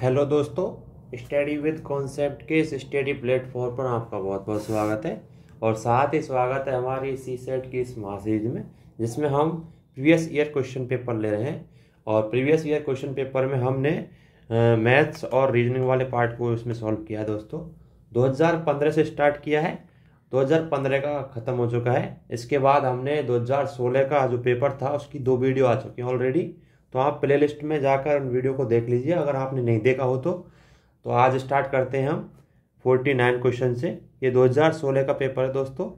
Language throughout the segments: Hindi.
हेलो दोस्तों स्टडी विद कॉन्सेप्ट के इस स्टडी प्लेटफॉर्म पर आपका बहुत बहुत स्वागत है और साथ ही स्वागत है हमारी सी सेट की इस मासीज में जिसमें हम प्रीवियस ईयर क्वेश्चन पेपर ले रहे हैं और प्रीवियस ईयर क्वेश्चन पेपर में हमने मैथ्स और रीजनिंग वाले पार्ट को इसमें सॉल्व किया है दोस्तों दो से स्टार्ट किया है दो का ख़त्म हो चुका है इसके बाद हमने दो का जो पेपर था उसकी दो वीडियो आ चुकी हैं ऑलरेडी तो आप प्ले लिस्ट में जाकर वीडियो को देख लीजिए अगर आपने नहीं देखा हो तो तो आज स्टार्ट करते हैं हम फोर्टी नाइन क्वेश्चन से ये 2016 का पेपर है दोस्तों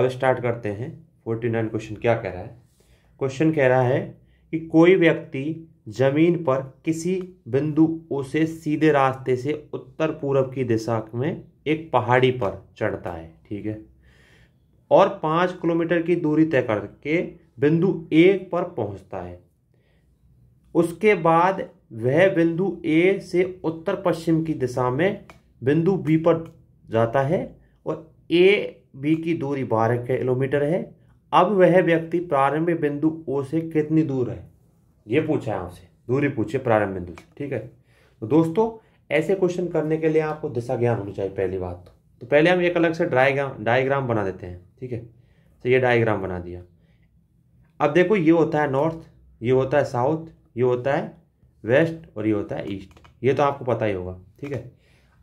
अब स्टार्ट करते हैं फोर्टी नाइन क्वेश्चन क्या कह रहा है क्वेश्चन कह रहा है कि कोई व्यक्ति जमीन पर किसी बिंदु से सीधे रास्ते से उत्तर पूर्व की दिशा में एक पहाड़ी पर चढ़ता है ठीक है और पाँच किलोमीटर की दूरी तय करके बिंदु एक पर पहुंचता है उसके बाद वह बिंदु ए से उत्तर पश्चिम की दिशा में बिंदु बी पर जाता है और ए बी की दूरी बारह किलोमीटर है अब वह व्यक्ति प्रारंभिक बिंदु ओ से कितनी दूर है ये पूछा है आपसे दूरी पूछिए प्रारंभ बिंदु से ठीक है तो दोस्तों ऐसे क्वेश्चन करने के लिए आपको दिशा ज्ञान होनी चाहिए पहली बात तो तो पहले हम एक अलग से डायग्राम डायग्राम बना देते हैं ठीक है तो ये डायग्राम बना दिया अब देखो ये होता है नॉर्थ ये होता है साउथ ये होता है वेस्ट और ये होता है ईस्ट ये तो आपको पता ही होगा ठीक है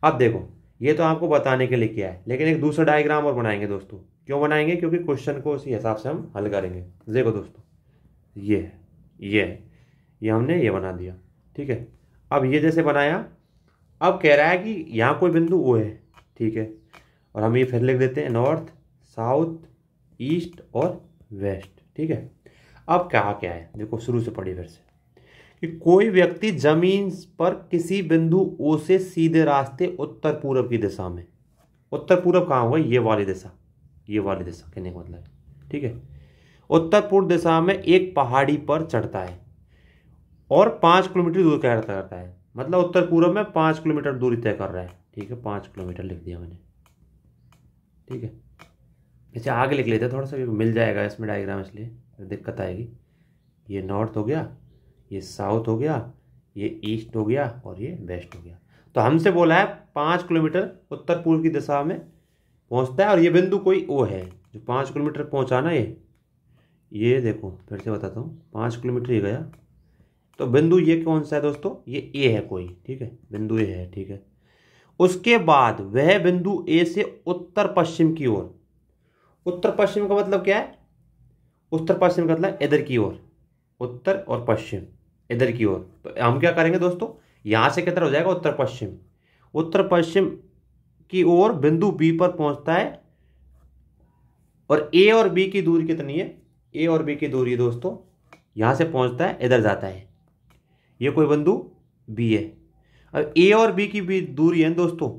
अब देखो ये तो आपको बताने के लिए किया है लेकिन एक दूसरा डायग्राम और बनाएंगे दोस्तों क्यों बनाएंगे क्योंकि क्वेश्चन को उसी हिसाब से हम हल करेंगे देखो दोस्तों ये ये ये हमने ये बना दिया ठीक है अब ये जैसे बनाया अब कह रहा है कि यहाँ कोई बिंदु वो है ठीक है और हम ये फिर लिख देते हैं नॉर्थ साउथ ईस्ट और वेस्ट ठीक है अब क्या क्या है देखो शुरू से पढ़िए फिर से कि कोई व्यक्ति जमीन पर किसी बिंदु ओ से सीधे रास्ते उत्तर पूर्व की दिशा में उत्तर पूर्व कहाँ हुआ ये वाली दिशा ये वाली दिशा कहने का मतलब ठीक है उत्तर पूर्व दिशा में एक पहाड़ी पर चढ़ता है और पाँच किलोमीटर दूर तय करता है मतलब उत्तर पूर्व में पाँच किलोमीटर दूरी तय कर रहा है ठीक है पाँच किलोमीटर लिख दिया मैंने ठीक है इसे आगे लिख लेते थोड़ा सा मिल जाएगा इसमें डायग्राम इसलिए दिक्कत आएगी ये नॉर्थ हो गया ये साउथ हो गया ये ईस्ट हो गया और ये वेस्ट हो गया तो हमसे बोला है पाँच किलोमीटर उत्तर पूर्व की दिशा में पहुंचता है और ये बिंदु कोई ओ है जो पाँच किलोमीटर पहुंचाना ये ये देखो फिर से बताता हूँ पाँच किलोमीटर ही गया तो बिंदु ये कौन सा है दोस्तों ये ए है कोई ठीक है बिंदु ए है ठीक है उसके बाद वह बिंदु ए से उत्तर पश्चिम की ओर उत्तर पश्चिम का मतलब क्या है उत्तर पश्चिम का मतलब इधर की ओर उत्तर और पश्चिम इधर की ओर तो हम क्या करेंगे दोस्तों यहाँ से किधर हो जाएगा उत्तर पश्चिम उत्तर पश्चिम की ओर बिंदु बी पर पहुंचता है और ए और बी की दूरी कितनी है ए और बी की दूरी दोस्तों यहाँ से पहुंचता है इधर जाता है ये कोई बिंदु बी है अब ए और बी की भी दूरी है दोस्तों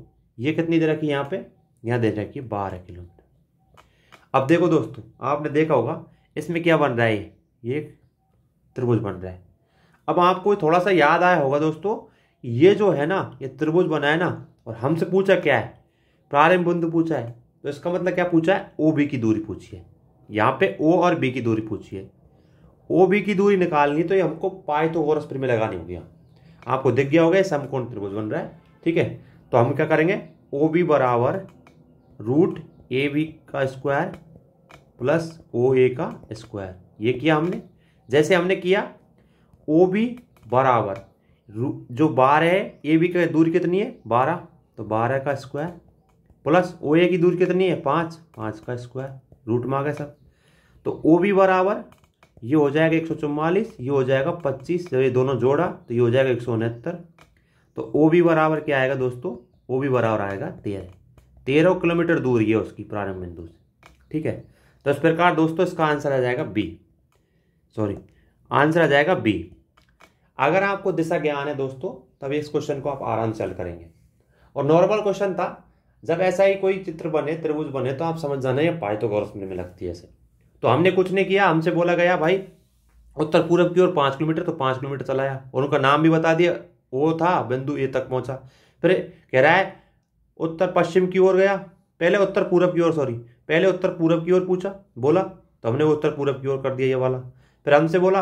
ये कितनी दे रखी है यहाँ पे यहाँ दे रखी बारह किलोमीटर अब देखो दोस्तों आपने देखा होगा इसमें क्या बन रहा है ये त्रिभुज बन रहा है अब आपको थोड़ा सा याद आया होगा दोस्तों ये जो है ना ये त्रिभुज बना है ना और हमसे पूछा क्या है प्रारंभ बिंदु पूछा है तो इसका मतलब क्या पूछा है ओ बी की दूरी पूछी है यहाँ पे ओ और बी की दूरी पूछी है ओ बी की दूरी निकालनी तो ये हमको पाए तो और स्प्रिंग में लगानी होगी आपको दिख गया होगा ये समकोण त्रिभुज बन रहा है ठीक है तो हम क्या करेंगे ओ बी बराबर रूट ए बी का स्क्वायर प्लस ओ ए का स्क्वायर ये किया हमने जैसे हमने किया ओ बी बराबर जो बारह है ए बी का दूरी कितनी है बारह तो बारह का स्क्वायर प्लस ओ ए की दूरी कितनी है पाँच पाँच का स्क्वायर रूट में आ गया सब तो ओ बी बराबर ये हो जाएगा एक सौ चौवालीस ये हो जाएगा पच्चीस जब ये दोनों जोड़ा तो ये हो जाएगा एक सौ उनहत्तर तो ओ बी बराबर क्या आएगा दोस्तों ओ बी बराबर आएगा तेरह तेरह किलोमीटर दूर ये उसकी प्रारंभ बिंदु से ठीक है तो इस प्रकार दोस्तों इसका आंसर आ जाएगा बी सॉरी आंसर आ जाएगा बी अगर आपको दिशा ज्ञान है दोस्तों तब इस क्वेश्चन को आप आराम से हल करेंगे और नॉर्मल क्वेश्चन था जब ऐसा ही कोई चित्र बने त्रिभुज बने तो आप समझ जाना ये पाए तो में लगती है ऐसे तो हमने कुछ नहीं किया हमसे बोला गया भाई उत्तर पूर्व की ओर पाँच किलोमीटर तो पाँच किलोमीटर चलाया और उनका नाम भी बता दिया वो था बिंदु ए तक पहुंचा फिर कह रहा है उत्तर पश्चिम की ओर गया पहले उत्तर पूर्व की ओर सॉरी पहले उत्तर पूर्व की ओर पूछा बोला तो हमने उत्तर पूर्व की ओर कर दिया ये वाला फिर हमसे बोला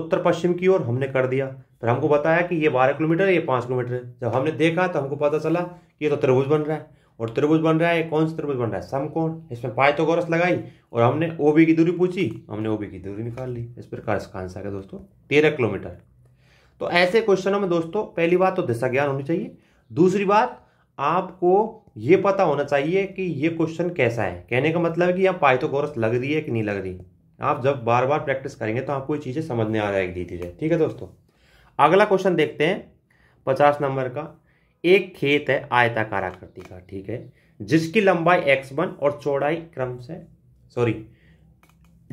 उत्तर पश्चिम की ओर हमने कर दिया फिर हमको बताया कि ये बारह किलोमीटर है ये पाँच किलोमीटर है जब हमने देखा तो हमको पता चला कि ये तो त्रिभुज बन रहा है और त्रिभुज बन रहा है कौन सा त्रिभुज बन रहा है समकोण इसमें पाए तो गौरस लगाई और हमने ओ की दूरी पूछी हमने ओ की दूरी निकाल ली इस प्रकार इसका आंसर है दोस्तों तेरह किलोमीटर तो ऐसे क्वेश्चनों में दोस्तों पहली बात तो दिशा ज्ञान होनी चाहिए दूसरी बात आपको ये पता होना चाहिए कि ये क्वेश्चन कैसा है कहने का मतलब है कि यहाँ गौरस लग रही है कि नहीं लग रही है आप जब बार बार प्रैक्टिस करेंगे तो आपको ये चीज़ें समझने आ जाएगी धीरे धीरे ठीक है दोस्तों अगला क्वेश्चन देखते हैं पचास नंबर का एक खेत है आयताकार आकृति का ठीक है जिसकी लंबाई एक्स वन और चौड़ाई क्रम से सॉरी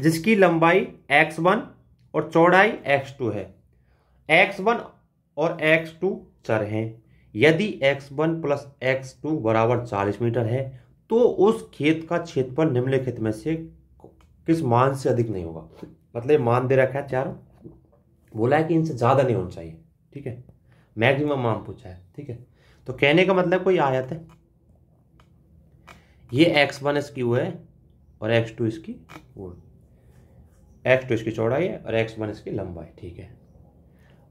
जिसकी लंबाई एक्स वन और चौड़ाई एक्स टू है एक्स वन और एक्स टू चर हैं यदि X one plus X two बराबर चालीस मीटर है तो उस खेत का क्षेत्रफल निम्नलिखित में से किस मान से अधिक नहीं होगा मतलब मान दे रखा है चार बोला है कि इनसे ज़्यादा नहीं होना चाहिए ठीक है मैक्सिमम मान पूछा है ठीक है तो कहने का मतलब कोई आयत है ये एक्स वन इसकी वो है और एक्स टू इसकी वो एक्स टू इसकी चौड़ाई है और एक्स वन इसकी लंबाई ठीक है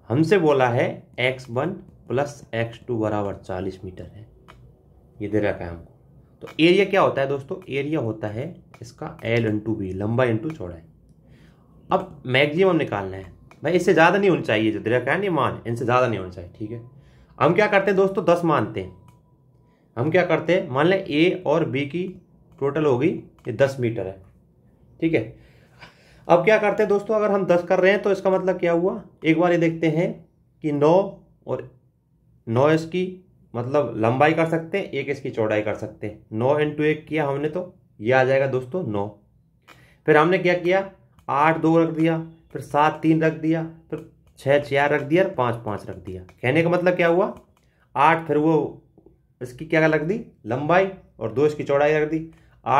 हमसे बोला है X one plus X two बराबर चालीस मीटर है ये दे रखा है हमको तो एरिया क्या होता है दोस्तों एरिया होता है इसका एल इंटू बी लंबा इंटू चौड़ाई अब मैक्सिमम निकालना है भाई इससे ज़्यादा नहीं होनी चाहिए जो दीर्घ है मान इनसे ज़्यादा नहीं होना चाहिए ठीक है हम क्या करते हैं दोस्तों दस मानते हैं हम क्या करते हैं मान लें ए और बी की टोटल होगी ये दस मीटर है ठीक है अब क्या करते हैं दोस्तों अगर हम दस कर रहे हैं तो इसका मतलब क्या हुआ एक बार ये देखते हैं कि नौ और नौ इसकी मतलब लंबाई कर सकते हैं एक इसकी चौड़ाई कर सकते हैं नौ इंटू एक किया हमने तो ये आ जाएगा दोस्तों नौ फिर हमने क्या किया आठ दो रख दिया फिर सात तीन रख दिया फिर छः चार रख दिया और पाँच पाँच रख दिया कहने का मतलब क्या हुआ आठ फिर वो इसकी क्या रख दी लंबाई और दो इसकी चौड़ाई रख दी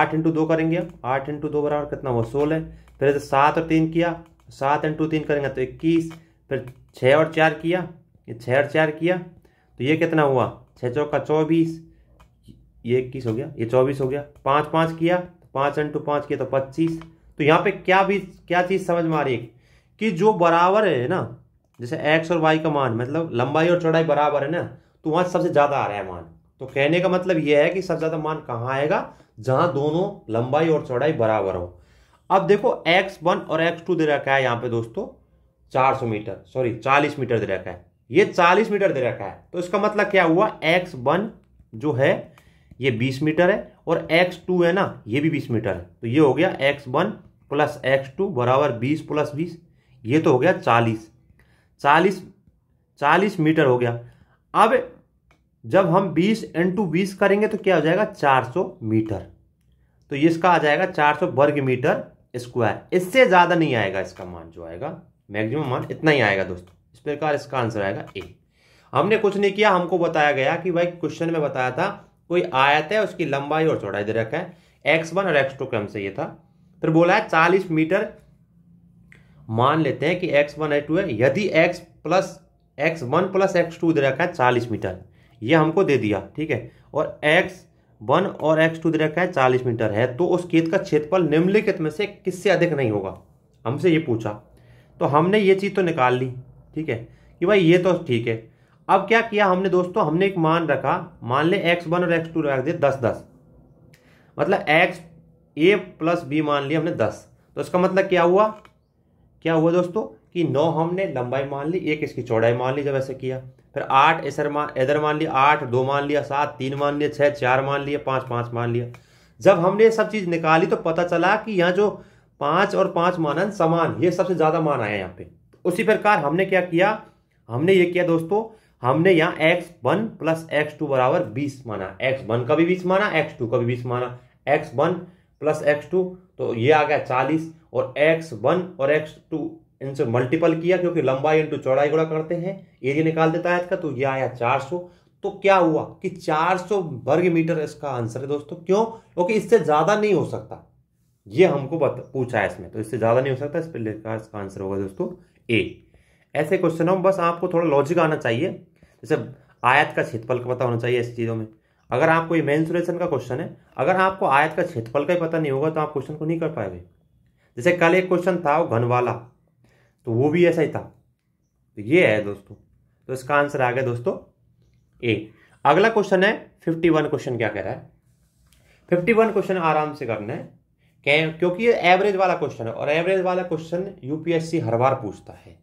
आठ इंटू दो करेंगे हम आठ इंटू दो बराबर कितना हुआ सोलह फिर जैसे सात और तीन किया सात इंटू तीन करेंगे तो इक्कीस फिर छः और चार किया छः और चार किया तो ये कितना हुआ छः चौका चौबीस ये इक्कीस हो गया ये चौबीस हो गया पाँच पाँच किया तो पाँच इंटू पाँच किया तो पच्चीस तो यहाँ पे क्या भी क्या चीज़ समझ में आ रही है कि जो बराबर है ना जैसे एक्स और वाई का मान मतलब लंबाई और चौड़ाई बराबर है ना तो वहाँ सबसे ज़्यादा आ रहा है मान तो कहने का मतलब यह है कि सबसे ज़्यादा मान कहाँ आएगा जहाँ दोनों लंबाई और चौड़ाई बराबर हो अब देखो एक्स वन और एक्स टू दे रखा है यहाँ पे दोस्तों चार सौ मीटर सॉरी चालीस मीटर दे रखा है ये चालीस मीटर दे रखा है तो इसका मतलब क्या हुआ एक्स वन जो है ये बीस मीटर है और एक्स टू है ना ये भी बीस मीटर है तो ये हो गया X one plus X two बराबर बीस प्लस बीस ये तो हो गया चालीस चालीस चालीस मीटर हो गया अब जब हम बीस इंटू बीस करेंगे तो क्या हो जाएगा चार सौ मीटर तो ये इसका आ जाएगा चार सौ वर्ग मीटर स्क्वायर इससे ज़्यादा नहीं आएगा इसका मान जो आएगा मैक्सिमम मान इतना ही आएगा दोस्तों इस प्रकार इसका आंसर आएगा ए हमने कुछ नहीं किया हमको बताया गया कि भाई क्वेश्चन में बताया था कोई आयत है उसकी लंबाई और चौड़ाई दे रखा है एक्स वन और एक्स टू क्रम से ये था फिर बोला है चालीस मीटर मान लेते हैं कि एक्स वन है टू है यदि X plus X one plus X two दे रखा है चालीस मीटर ये हमको दे दिया ठीक है और एक्स वन और एक्स टू दे रखा है चालीस मीटर है तो उस खेत का क्षेत्रफल निम्नलिखित में से किससे अधिक नहीं होगा हमसे ये पूछा तो हमने ये चीज़ तो निकाल ली ठीक है कि भाई ये तो ठीक है अब क्या किया हमने दोस्तों हमने एक मान रखा मान ले एक्स वन और एक्स टू रख दिया दस दस मतलब एक्स ए प्लस बी मान लिया हमने दस तो इसका मतलब क्या हुआ क्या हुआ दोस्तों कि नौ हमने लंबाई मान ली एक इसकी चौड़ाई मान ली जब ऐसे किया फिर आठ इसर मान इधर मान लिया आठ दो मान लिया सात तीन मान लिया छः चार मान लिया पाँच पाँच मान लिया जब हमने ये सब चीज़ निकाली तो पता चला कि यहाँ जो पाँच और पाँच मानन समान ये सबसे ज़्यादा मान आया यहाँ पे उसी प्रकार हमने क्या किया हमने ये किया दोस्तों हमने यहाँ x1 one plus X two बराबर बीस माना x1 वन का भी बीस माना x2 का भी बीस माना x1 वन प्लस एक्स तो ये आ गया 40 और x1 और x2 इनसे मल्टीपल किया क्योंकि लंबाई इंटू चौड़ाई गुड़ा करते हैं एरिया निकाल देता है इसका तो ये आया 400 तो क्या हुआ कि 400 सौ वर्ग मीटर इसका आंसर है दोस्तों क्यों क्योंकि तो इससे ज़्यादा नहीं हो सकता ये हमको पूछा है इसमें तो इससे ज़्यादा नहीं हो सकता इस पर इसका आंसर होगा दोस्तों ए ऐसे क्वेश्चनों में बस आपको थोड़ा लॉजिक आना चाहिए जैसे आयत का क्षेत्रफल का पता होना चाहिए ऐसी चीज़ों में अगर आपको ये मेन्सुरेशन का क्वेश्चन है अगर आपको आयत का क्षेत्रफल का ही पता नहीं होगा तो आप क्वेश्चन को नहीं कर पाएंगे जैसे कल एक क्वेश्चन था वो घन वाला तो वो भी ऐसा ही था तो ये है दोस्तों तो इसका आंसर आ गया दोस्तों ए अगला क्वेश्चन है फिफ्टी वन क्वेश्चन क्या कह रहा है फिफ्टी वन क्वेश्चन आराम से करना है क्योंकि ये एवरेज वाला क्वेश्चन है और एवरेज वाला क्वेश्चन यूपीएससी हर बार पूछता है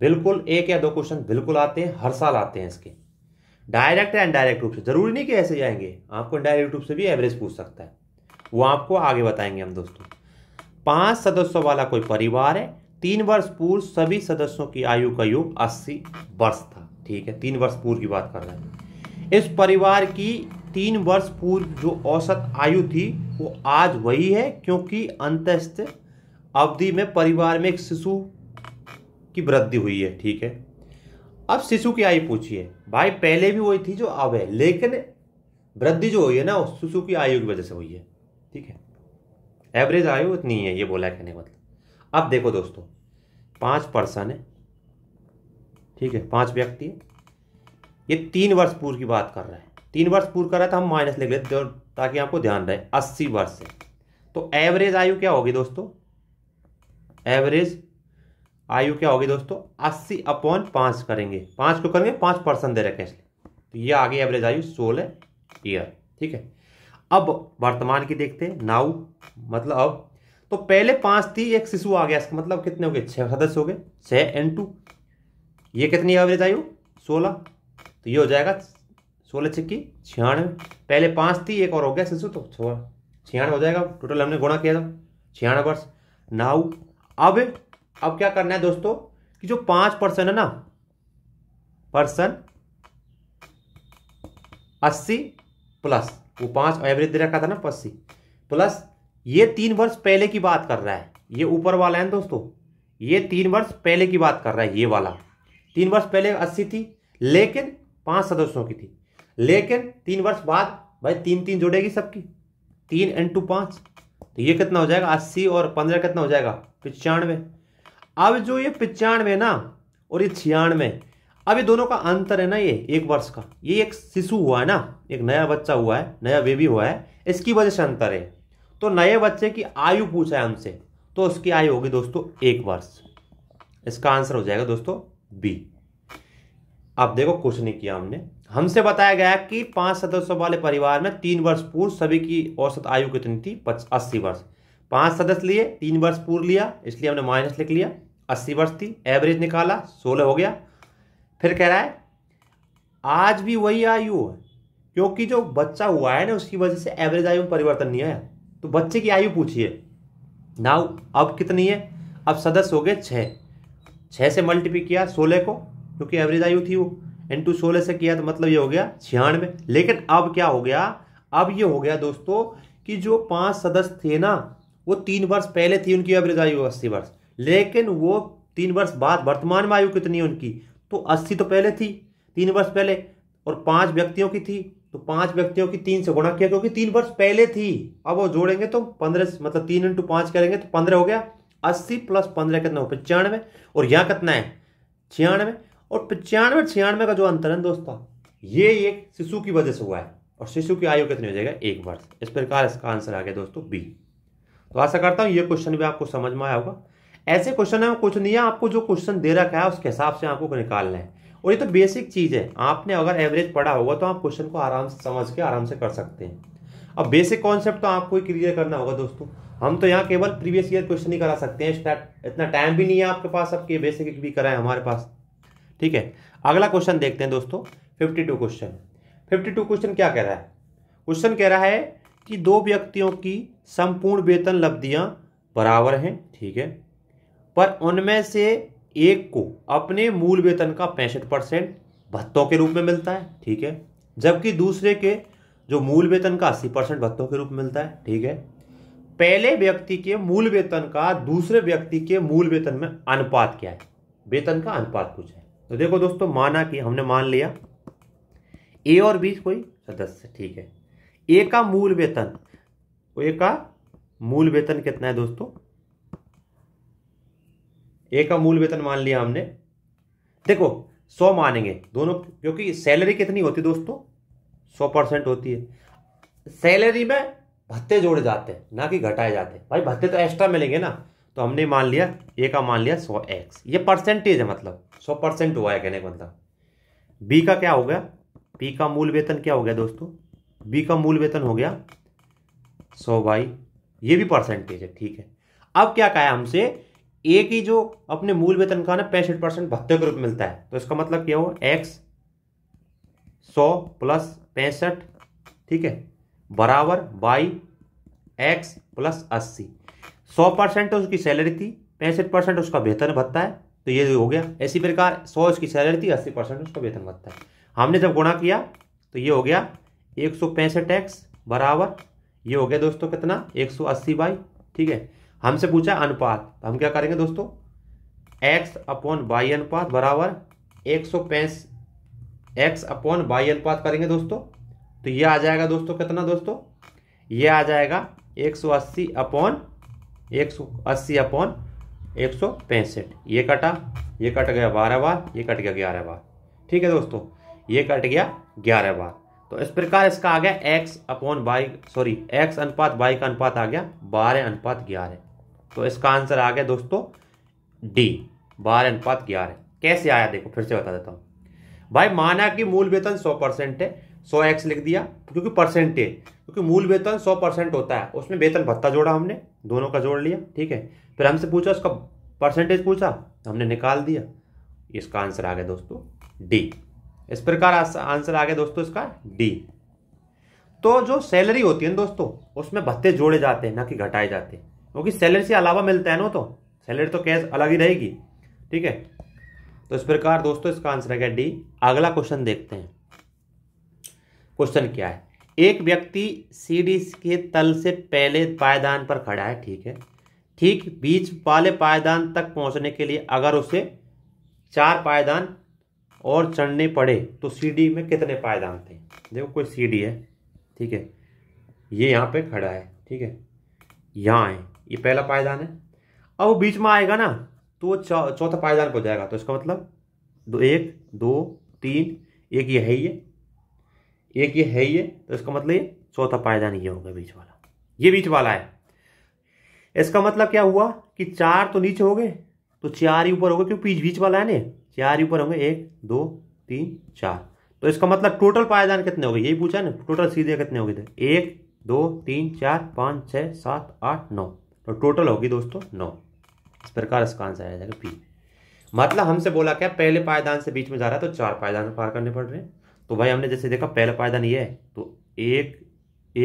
बिल्कुल एक या दो क्वेश्चन बिल्कुल आते हैं हर साल आते हैं इसके डायरेक्ट एंड डायरेक्ट रूप से जरूरी नहीं कि ऐसे जाएंगे आपको डायरेक्ट रूप से भी एवरेज पूछ सकता है वो आपको आगे बताएंगे हम दोस्तों पांच सदस्यों वाला कोई परिवार है तीन वर्ष पूर्व सभी सदस्यों की आयु का योग अस्सी वर्ष था ठीक है तीन वर्ष पूर्व की बात कर रहे हैं इस परिवार की तीन वर्ष पूर्व जो औसत आयु थी वो आज वही है क्योंकि अंतस्थ अवधि में परिवार में एक शिशु की वृद्धि हुई है ठीक है अब शिशु की आयु पूछिए भाई पहले भी वही थी जो अब है लेकिन वृद्धि जो हुई है ना शिशु की आयु की वजह से हुई है ठीक है एवरेज आयु इतनी है ये बोला कहने कहने मतलब अब देखो दोस्तों पांच पर्सन है ठीक है पांच व्यक्ति है ये तीन वर्ष पूर्व की बात कर रहे हैं तीन वर्ष पूर्ण करा था हम माइनस लिख लेते ताकि आपको ध्यान रहे अस्सी वर्ष से तो एवरेज आयु क्या होगी दोस्तों एवरेज आयु क्या होगी दोस्तों अस्सी अपॉन पांच करेंगे पांच को करेंगे पाँच परसेंट दे रखे इसलिए तो ये आ गई एवरेज आयु सोलह ईयर ठीक है अब वर्तमान की देखते हैं नाउ मतलब अब तो पहले पांच थी एक शिशु आ गया इसका मतलब कितने हो गए छह सदस्य हो गए छः एन टू ये कितनी एवरेज आयु सोलह तो ये हो जाएगा सोलह छिक्की छियानवे पहले पाँच थी एक और हो गया सिसु तो छः छियानवे हो जाएगा टोटल हमने गुणा किया था छियानवे वर्ष नाउ अब अब क्या करना है दोस्तों कि जो पाँच पर्सन है ना पर्सन अस्सी प्लस वो पाँच एवरेज दे रखा था ना अस्सी प्लस ये तीन वर्ष पहले की बात कर रहा है ये ऊपर वाला है ना दोस्तों ये तीन वर्ष पहले की बात कर रहा है ये वाला तीन वर्ष पहले अस्सी थी लेकिन पाँच सदस्यों की थी लेकिन तीन वर्ष बाद भाई तीन तीन जुड़ेगी सबकी तीन इंटू पांच तो ये कितना हो जाएगा अस्सी और पंद्रह कितना हो जाएगा पिचानवे अब जो ये पिचानवे ना और ये छियानवे अब ये दोनों का अंतर है ना ये एक वर्ष का ये एक शिशु हुआ है ना एक नया बच्चा हुआ है नया बेबी हुआ है इसकी वजह से अंतर है तो नए बच्चे की आयु पूछा है हमसे तो उसकी आयु होगी दोस्तों एक वर्ष इसका आंसर हो जाएगा दोस्तों बी आप देखो कुछ नहीं किया हमने हमसे बताया गया कि पांच सदस्यों वाले परिवार में तीन वर्ष पूर्व सभी की औसत आयु कितनी थी अस्सी वर्ष पांच सदस्य लिए तीन वर्ष पूर्व लिया इसलिए हमने माइनस लिख लिया अस्सी वर्ष थी एवरेज निकाला सोलह हो गया फिर कह रहा है आज भी वही आयु है क्योंकि जो बच्चा हुआ है ना उसकी वजह से एवरेज आयु में परिवर्तन नहीं आया तो बच्चे की आयु पूछिए नाउ अब कितनी है अब सदस्य हो गए छः छः से मल्टीपी किया सोलह को क्योंकि एवरेज आयु थी वो इंटू सोलह से किया तो मतलब ये हो गया छियानवे लेकिन अब क्या हो गया अब ये हो गया दोस्तों कि जो पांच सदस्य थे ना वो तीन वर्ष पहले थी उनकी एवरेज आयु अस्सी वर्ष लेकिन वो तीन वर्ष बाद वर्तमान में आयु कितनी उनकी तो अस्सी तो पहले थी तीन वर्ष पहले और पांच व्यक्तियों की थी तो पांच व्यक्तियों की तीन से गुणा किया क्योंकि तीन वर्ष पहले थी अब वो जोड़ेंगे तो पंद्रह मतलब तीन इंटू पांच करेंगे तो पंद्रह हो गया अस्सी प्लस पंद्रह कितना हो पचानवे और यहाँ कितना है छियानवे और पचानवे छियानवे का जो अंतर है दोस्तों ये एक शिशु की वजह से हुआ है और शिशु की आयु कितनी हो जाएगा एक वर्ष इस प्रकार इसका आंसर आ गया दोस्तों बी तो आशा करता हूँ ये क्वेश्चन भी आपको समझ में आया होगा ऐसे क्वेश्चन है कुछ नहीं है आपको जो क्वेश्चन दे रखा है उसके हिसाब से आपको निकालना है और ये तो बेसिक चीज़ है आपने अगर एवरेज पढ़ा होगा तो आप क्वेश्चन को आराम से समझ के आराम से कर सकते हैं अब बेसिक कॉन्सेप्ट तो आपको ही क्लियर करना होगा दोस्तों हम तो यहाँ केवल प्रीवियस ईयर क्वेश्चन ही करा सकते हैं इतना टाइम भी नहीं है आपके पास अब के बेसिक भी कराए हमारे पास ठीक है अगला क्वेश्चन देखते हैं दोस्तों fifty two question fifty two question क्या कह रहा है क्वेश्चन कह रहा है कि दो व्यक्तियों की संपूर्ण वेतन लब्धियां बराबर हैं ठीक है पर उनमें से एक को अपने मूल वेतन का पैंसठ परसेंट भत्तों के रूप में मिलता है ठीक है जबकि दूसरे के जो मूल वेतन का अस्सी परसेंट भत्तों के रूप में मिलता है ठीक है पहले व्यक्ति के मूल वेतन का दूसरे व्यक्ति के मूल वेतन में अनुपात क्या है वेतन का अनुपात कुछ है तो देखो दोस्तों माना कि हमने मान लिया ए और बी कोई सदस्य ठीक है ए का मूल वेतन ए का मूल वेतन कितना है दोस्तों ए का मूल वेतन मान लिया हमने देखो सौ मानेंगे दोनों क्योंकि सैलरी कितनी होती है दोस्तों सौ परसेंट होती है सैलरी में भत्ते जोड़े जाते हैं ना कि घटाए जाते हैं भाई भत्ते तो एक्स्ट्रा मिलेंगे ना तो हमने मान लिया ए का मान लिया सौ एक्स ये परसेंटेज है मतलब सौ परसेंट हुआ है कहने का मतलब बी का क्या हो गया पी का मूल वेतन क्या हो गया दोस्तों बी का मूल वेतन हो गया सौ बाई ये भी परसेंटेज है ठीक है अब क्या कहा हमसे ए की जो अपने मूल वेतन का ना पैंसठ परसेंट भत्ते के रूप में मिलता है तो इसका मतलब क्या हो एक्स सौ प्लस पैंसठ ठीक है बराबर बाई एक्स प्लस अस्सी सौ परसेंट उसकी सैलरी थी पैंसठ परसेंट उसका वेतन भत्ता है तो ये हो गया इसी प्रकार सौ उसकी सैलरी थी अस्सी परसेंट उसका वेतन है हमने जब गुणा किया तो ये हो गया एक सौ पैंसठ एक्स बराबर ये हो गया दोस्तों कितना एक सौ अस्सी बाई ठीक है हमसे पूछा अनुपात तो हम क्या करेंगे दोस्तों एक्स अपॉन बाई अनुपात बराबर एक सौ पैंस एक्स अपॉन बाई अनुपात करेंगे दोस्तों तो ये आ जाएगा दोस्तों कितना दोस्तों ये आ जाएगा एक सौ अस्सी अपॉन एक सौ अस्सी अपॉन एक सौ पैंसठ ये कटा ये कट गया बारह बार ये कट गया ग्यारह बार ठीक है दोस्तों ये कट गया ग्यारह बार तो इस प्रकार इसका आ गया x upon by sorry x अनुपात बाई का अनुपात आ गया बारह अनुपात ग्यारह तो इसका आंसर आ गया दोस्तों डी बारह अनुपात ग्यारह कैसे आया देखो फिर से बता देता हूँ भाई माना कि मूल वेतन सौ परसेंट है सौ एक्स लिख दिया क्योंकि परसेंटेज क्योंकि मूल वेतन सौ परसेंट होता है उसमें वेतन भत्ता जोड़ा हमने दोनों का जोड़ लिया ठीक है फिर हमसे पूछा उसका परसेंटेज पूछा हमने निकाल दिया इसका आंसर आ गया दोस्तों डी इस प्रकार आंसर आ गया दोस्तों इसका डी तो जो सैलरी होती है ना दोस्तों उसमें भत्ते जोड़े जाते हैं ना कि घटाए जाते हैं क्योंकि सैलरी से अलावा मिलता है ना तो सैलरी तो कैश अलग ही रहेगी ठीक है तो इस प्रकार दोस्तों इसका आंसर आ गया डी अगला क्वेश्चन देखते हैं क्वेश्चन क्या है एक व्यक्ति सीढ़ी के तल से पहले पायदान पर खड़ा है ठीक है ठीक बीच वाले पायदान तक पहुंचने के लिए अगर उसे चार पायदान और चढ़ने पड़े तो सीढ़ी में कितने पायदान थे देखो कोई सीढ़ी है ठीक है ये यहाँ पे खड़ा है ठीक है यहाँ है ये पहला पायदान है अब वो बीच में आएगा ना तो वो चौथा पायदान को जाएगा तो इसका मतलब दो एक दो तीन एक ये है ये एक ये है ये तो इसका मतलब ये चौथा पायदान ये होगा बीच वाला ये बीच वाला है इसका मतलब क्या हुआ कि चार तो नीचे हो गए तो चार ही ऊपर हो गए क्योंकि बीच बीच वाला है ना चार ही ऊपर होंगे एक दो तीन चार तो इसका मतलब टोटल पायदान कितने हो गए यही पूछा ना टोटल सीधे कितने हो गए थे एक दो तीन चार पाँच छः सात आठ नौ तो टोटल होगी दोस्तों नौ इस प्रकार इसका आंसर आ जाएगा पी मतलब हमसे बोला क्या पहले पायदान से बीच में जा रहा है तो चार पायदान पार करने पड़ रहे हैं तो भाई हमने जैसे देखा पहला पायदान ये है तो एक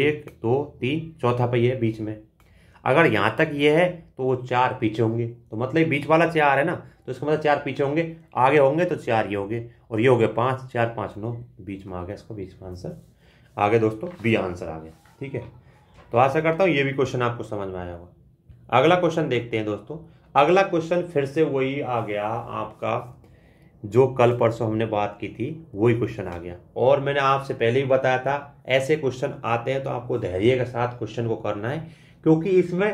एक दो तीन चौथा पे ये है बीच में अगर यहाँ तक ये है तो वो चार पीछे होंगे तो मतलब बीच वाला चार है ना तो इसका मतलब चार पीछे होंगे आगे होंगे तो चार ये होंगे और ये हो गए पाँच चार पाँच नौ बीच में आ गया इसका बीच में आंसर आ दोस्तों बी आंसर आ गया ठीक है तो आशा करता हूँ ये भी क्वेश्चन आपको समझ में आया होगा अगला क्वेश्चन देखते हैं दोस्तों अगला क्वेश्चन फिर से वही आ गया आपका जो कल परसों हमने बात की थी वही क्वेश्चन आ गया और मैंने आपसे पहले भी बताया था ऐसे क्वेश्चन आते हैं तो आपको धैर्य के साथ क्वेश्चन को करना है क्योंकि इसमें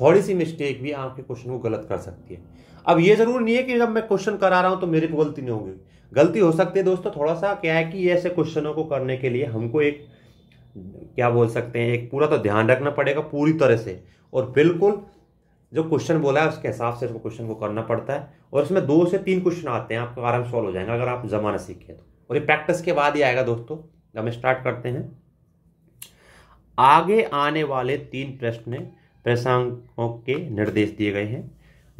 थोड़ी सी मिस्टेक भी आपके क्वेश्चन को गलत कर सकती है अब ये जरूर नहीं है कि जब मैं क्वेश्चन करा रहा हूं तो मेरे को गलती नहीं होगी गलती हो सकती है दोस्तों थोड़ा सा क्या है कि ऐसे क्वेश्चनों को करने के लिए हमको एक क्या बोल सकते हैं एक पूरा तो ध्यान रखना पड़ेगा पूरी तरह से और बिल्कुल जो क्वेश्चन बोला है उसके हिसाब से उसको क्वेश्चन को करना पड़ता है और इसमें दो से तीन क्वेश्चन आते हैं आपका आराम सॉल्व हो जाएंगे अगर आप जमाना सीखे तो और ये प्रैक्टिस के बाद ही आएगा दोस्तों हम स्टार्ट करते हैं आगे आने वाले तीन प्रश्न प्रशांकों के निर्देश दिए गए हैं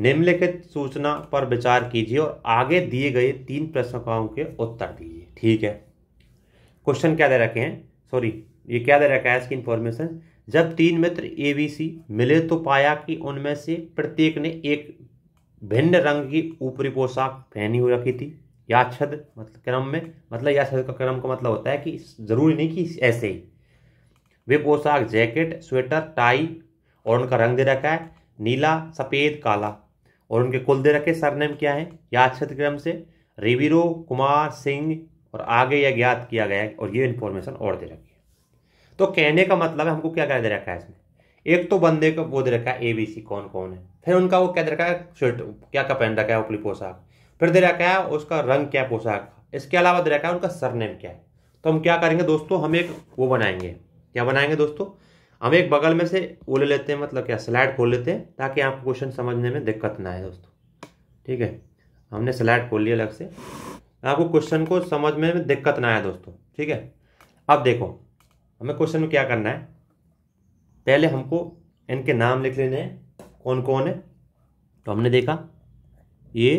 निम्नलिखित सूचना पर विचार कीजिए और आगे दिए गए तीन प्रश्नों के उत्तर दीजिए ठीक है क्वेश्चन क्या दे रखे हैं सॉरी ये क्या दे रखा है इसकी इन्फॉर्मेशन जब तीन मित्र ए बी सी मिले तो पाया कि उनमें से प्रत्येक ने एक भिन्न रंग की ऊपरी पोशाक पहनी हुई रखी थी छद मतलब क्रम में मतलब छद का क्रम का मतलब होता है कि जरूरी नहीं कि ऐसे ही वे पोशाक जैकेट स्वेटर टाई और उनका रंग दे रखा है नीला सफ़ेद काला और उनके कुल दे रखे सरनेम क्या है या क्रम से रिविरो कुमार सिंह और आगे यह ज्ञात किया गया है और ये इन्फॉर्मेशन और दे रखी है तो कहने का मतलब है हमको क्या क्या दे रखा है इसमें एक तो बंदे का वो दे रखा है ए बी सी कौन कौन है फिर उनका वो क्या दे रखा है स्वेट क्या क्या पहन रखा है उपली पोशाक फिर दे रखा है उसका रंग क्या पोशाक इसके अलावा दे रखा है उनका सरनेम क्या है तो हम क्या करेंगे दोस्तों हम एक वो बनाएंगे क्या बनाएंगे दोस्तों हम एक बगल में से वो ले लेते हैं मतलब क्या स्लाइड खोल लेते हैं ताकि आपको क्वेश्चन समझने में दिक्कत ना आए दोस्तों ठीक है हमने स्लाइड खोल लिया अलग से आपको क्वेश्चन को समझने में दिक्कत ना आए दोस्तों ठीक है अब देखो हमें क्वेश्चन में क्या करना है पहले हमको इनके नाम लिख लेने हैं कौन कौन है तो हमने देखा ये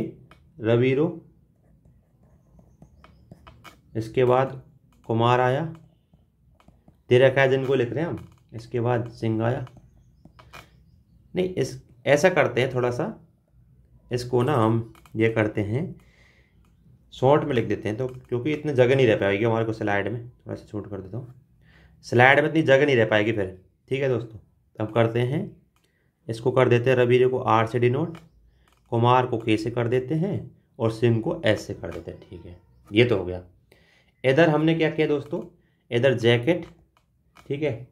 रवीरो इसके बाद कुमार आया तेराकायजन को लिख रहे हैं हम इसके बाद सिंगाया नहीं इस ऐसा करते हैं थोड़ा सा इसको ना हम ये करते हैं शॉर्ट में लिख देते हैं तो क्योंकि इतनी जगह नहीं रह पाएगी हमारे को स्लाइड में थोड़ा सा छोट कर देता हूँ स्लाइड में इतनी जगह नहीं रह पाएगी फिर ठीक है दोस्तों तब करते हैं इसको कर देते हैं रबीरे को आर से डिनोट कुमार को के से कर देते हैं और सिंह को एस से कर देते हैं ठीक है ये तो हो गया इधर हमने क्या किया दोस्तों इधर जैकेट ठीक है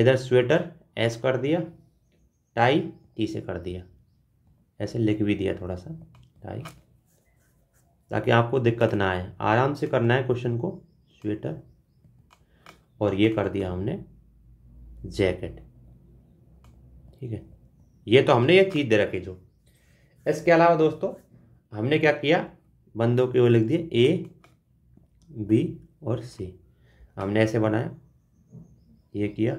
इधर स्वेटर एस कर दिया टाई टी से कर दिया ऐसे लिख भी दिया थोड़ा सा टाई ताकि आपको दिक्कत ना आए आराम से करना है क्वेश्चन को स्वेटर और ये कर दिया हमने जैकेट ठीक है ये तो हमने ये चीज़ दे रखी जो इसके अलावा दोस्तों हमने क्या किया बंदों के वो लिख दिए ए बी और सी हमने ऐसे बनाया ये किया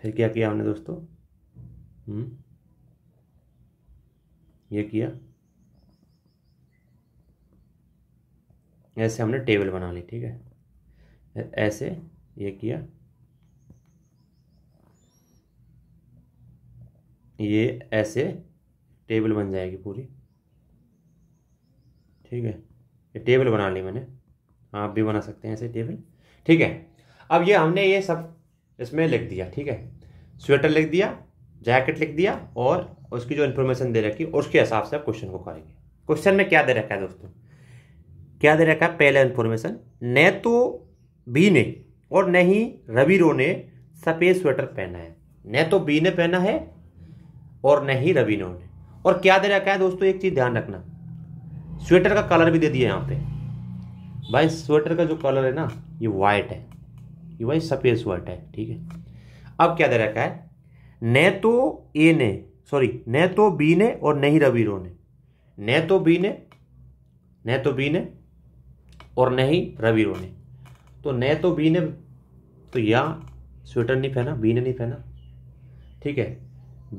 फिर क्या किया हमने दोस्तों हम्म। ये किया ऐसे हमने टेबल बना ली ठीक है ऐसे ये किया ये ऐसे टेबल बन जाएगी पूरी ठीक है ये टेबल बना ली मैंने आप भी बना सकते हैं ऐसे टेबल ठीक है अब ये हमने ये सब इसमें लिख दिया ठीक है स्वेटर लिख दिया जैकेट लिख दिया और उसकी जो इन्फॉर्मेशन दे रखी उसके हिसाब से आप क्वेश्चन को करेंगे क्वेश्चन में क्या दे रखा है दोस्तों क्या दे रखा है पहला इन्फॉर्मेशन न तो बी ने और न ही रविरो ने सफ़ेद स्वेटर पहना है न तो बी ने पहना है और न ही रविरो ने और क्या दे रखा है दोस्तों एक चीज़ ध्यान रखना स्वेटर का कलर भी दे दिया यहाँ पे भाई स्वेटर का जो कलर है ना ये वाइट है ये भाई सफ़ेद स्वेटर है ठीक है अब क्या दे रखा है न तो ए ने सॉरी न तो बी ने और नहीं रो ने न तो बी ने न तो बी ने और नहीं रो ने तो न तो बी ने तो यहाँ स्वेटर नहीं पहना बी ने नहीं पहना ठीक है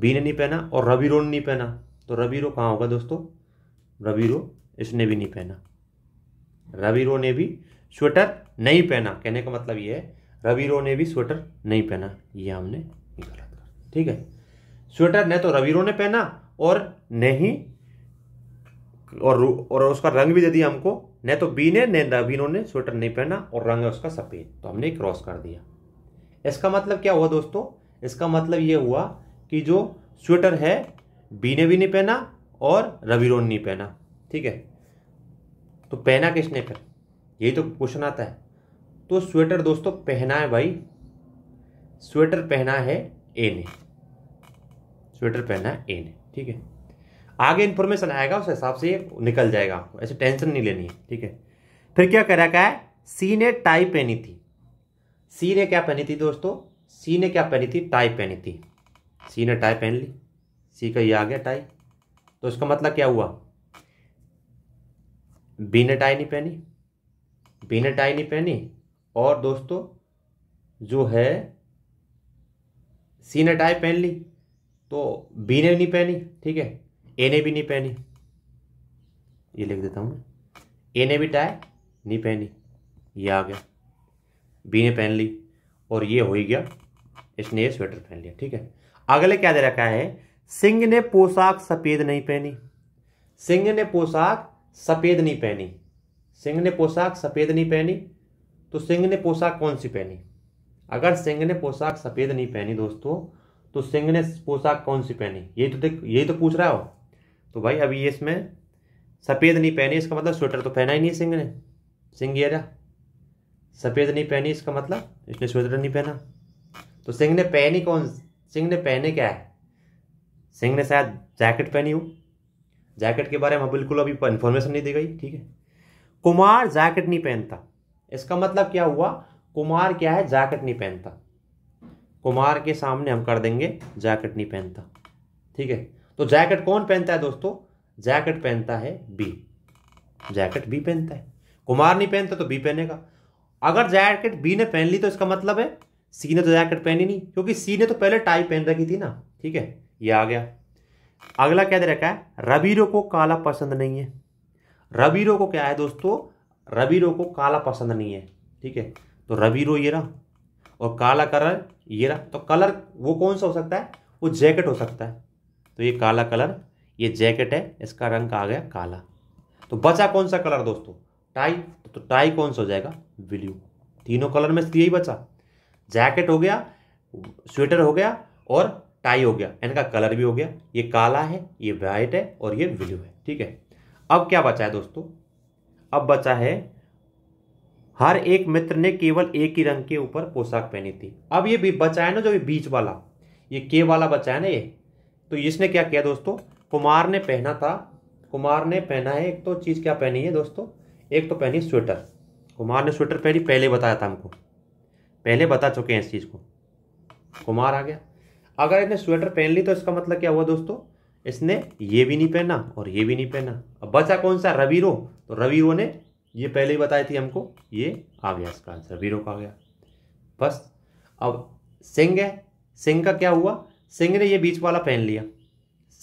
बी ने नहीं पहना और रबीरो ने नहीं पहना तो रबीरो कहाँ होगा दोस्तों रो इसने भी नहीं पहना रविरो ने भी स्वेटर नहीं पहना कहने का मतलब ये है रविरो ने भी स्वेटर नहीं पहना ये हमने गलत कर ठीक है स्वेटर न तो रवीरो ने पहना और न ही और और उसका रंग भी दे दिया हमको न तो बी ने न रविरो ने स्वेटर नहीं पहना और रंग है उसका सफ़ेद तो हमने क्रॉस कर दिया इसका मतलब क्या हुआ दोस्तों इसका मतलब ये हुआ कि जो स्वेटर है बी ने भी नहीं पहना और रविरो ने नहीं पहना ठीक है तो पहना किसने फिर यही तो क्वेश्चन आता है तो स्वेटर दोस्तों पहना है भाई स्वेटर पहना है ए ने स्वेटर पहना है ए ने ठीक है आगे इंफॉर्मेशन आएगा उस हिसाब से निकल जाएगा आपको ऐसे टेंशन नहीं लेनी है ठीक है फिर क्या कह रखा है सी ने टाई पहनी थी सी ने क्या पहनी थी दोस्तों सी ने क्या पहनी थी टाई पहनी थी सी ने टाई पहन ली सी का ये आ गया टाई तो इसका मतलब क्या हुआ बिना टाई नहीं पहनी बिना टाई नहीं पहनी और दोस्तों जो है सी ने टाई पहन ली तो बी ने नहीं पहनी ठीक है ए ने भी नहीं पहनी ये लिख देता हूँ ए ने भी टाई नहीं पहनी ये आ गया बी ने पहन ली और ये हो ही गया इसने ये स्वेटर पहन लिया ठीक है अगले क्या दे रखा है सिंह ने पोशाक सफ़ेद नहीं पहनी सिंह ने पोशाक सफ़ेद नहीं पहनी सिंह ने पोशाक सफ़ेद नहीं पहनी तो सिंह ने पोशाक कौन सी पहनी अगर सिंह ने पोशाक सफ़ेद नहीं पहनी दोस्तों तो सिंह ने पोशाक कौन सी पहनी यही तो देख यही तो पूछ रहा हो तो भाई अभी ये इसमें सफ़ेद नहीं पहनी इसका मतलब स्वेटर तो पहना ही नहीं सिंह ने सिंह ये सफ़ेद नहीं पहनी इसका मतलब इसने स्वेटर नहीं पहना तो सिंह ने पहनी कौन सिंह ने पहने क्या है सिंह ने शायद जैकेट पहनी हो जैकेट के बारे में बिल्कुल अभी इन्फॉर्मेशन नहीं दी गई ठीक है कुमार जैकेट नहीं पहनता इसका मतलब क्या हुआ कुमार क्या है जैकेट नहीं पहनता कुमार के सामने हम कर देंगे जैकेट नहीं पहनता ठीक है तो जैकेट कौन पहनता है दोस्तों जैकेट पहनता है बी जैकेट बी पहनता है कुमार नहीं पहनता तो बी पहनेगा अगर जैकेट बी ने पहन ली तो इसका मतलब है सी ने तो जैकेट पहनी नहीं क्योंकि सी ने तो पहले टाई पहन रखी थी ना ठीक है ये आ गया अगला क्या दे रखा है रबीरो को काला पसंद नहीं है रबीरो को क्या है दोस्तों रबीरो को काला पसंद नहीं है ठीक है तो रबीरो ये रहा और काला कलर ये रहा तो कलर वो कौन सा हो सकता है वो जैकेट हो सकता है तो ये काला कलर ये जैकेट है इसका रंग आ गया काला तो बचा कौन सा कलर दोस्तों टाई तो टाई कौन सा हो जाएगा ब्लू तीनों कलर में यही बचा जैकेट हो गया स्वेटर हो गया और टाई हो गया इनका कलर भी हो गया ये काला है ये वाइट है और ये ब्लू है ठीक है अब क्या बचा है दोस्तों अब बचा है हर एक मित्र ने केवल एक ही रंग के ऊपर पोशाक पहनी थी अब ये बचा है ना जो ये बीच वाला ये के वाला बचा है ना ये तो इसने क्या किया दोस्तों कुमार ने पहना था कुमार ने पहना है एक तो चीज़ क्या पहनी है दोस्तों एक तो पहनी स्वेटर कुमार ने स्वेटर पहनी पहले बताया था हमको पहले बता चुके हैं इस चीज़ को कुमार आ गया अगर इसने स्वेटर पहन ली तो इसका मतलब क्या हुआ दोस्तों इसने ये भी नहीं पहना और ये भी नहीं पहना अब बचा कौन सा रवीरो तो रविरो ने ये पहले ही बताई थी हमको ये आ गया इसका आंसर रविरो का आ गया बस अब सिंह है सिंह का क्या हुआ सिंह ने ये बीच वाला पहन लिया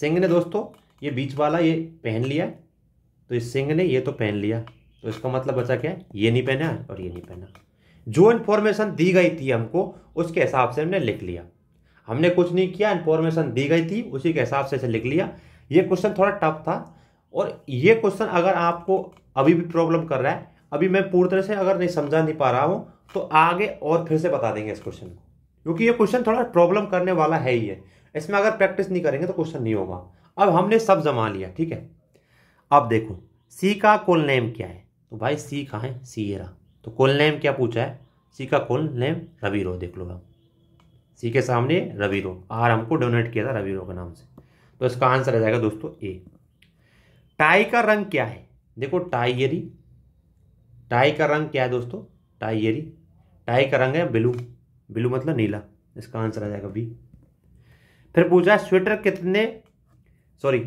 सिंह ने दोस्तों ये बीच वाला ये पहन लिया तो इस सिंह ने ये तो पहन लिया तो इसका मतलब बचा क्या है ये नहीं पहना और ये नहीं पहना जो इन्फॉर्मेशन दी गई थी हमको उसके हिसाब से हमने लिख लिया हमने कुछ नहीं किया इन्फॉर्मेशन दी गई थी उसी के हिसाब से इसे लिख लिया ये क्वेश्चन थोड़ा टफ था और ये क्वेश्चन अगर आपको अभी भी प्रॉब्लम कर रहा है अभी मैं पूरी तरह से अगर नहीं समझा नहीं पा रहा हूँ तो आगे और फिर से बता देंगे इस क्वेश्चन को क्योंकि ये क्वेश्चन थोड़ा प्रॉब्लम करने वाला है ही है इसमें अगर प्रैक्टिस नहीं करेंगे तो क्वेश्चन नहीं होगा अब हमने सब जमा लिया ठीक है अब देखो सी का कुल नेम क्या है तो भाई सी कहाँ है रहा तो कुल नेम क्या पूछा है सी का कुल नेम रवि रो देख लो भाई सी के सामने रो आर हमको डोनेट किया था रो के नाम से तो इसका आंसर आ जाएगा दोस्तों ए टाई का रंग क्या है देखो टाई यरी टाई का रंग क्या है दोस्तों टाई यरी टाई का रंग है ब्लू ब्लू मतलब नीला इसका आंसर आ जाएगा बी फिर पूछा स्वेटर कितने सॉरी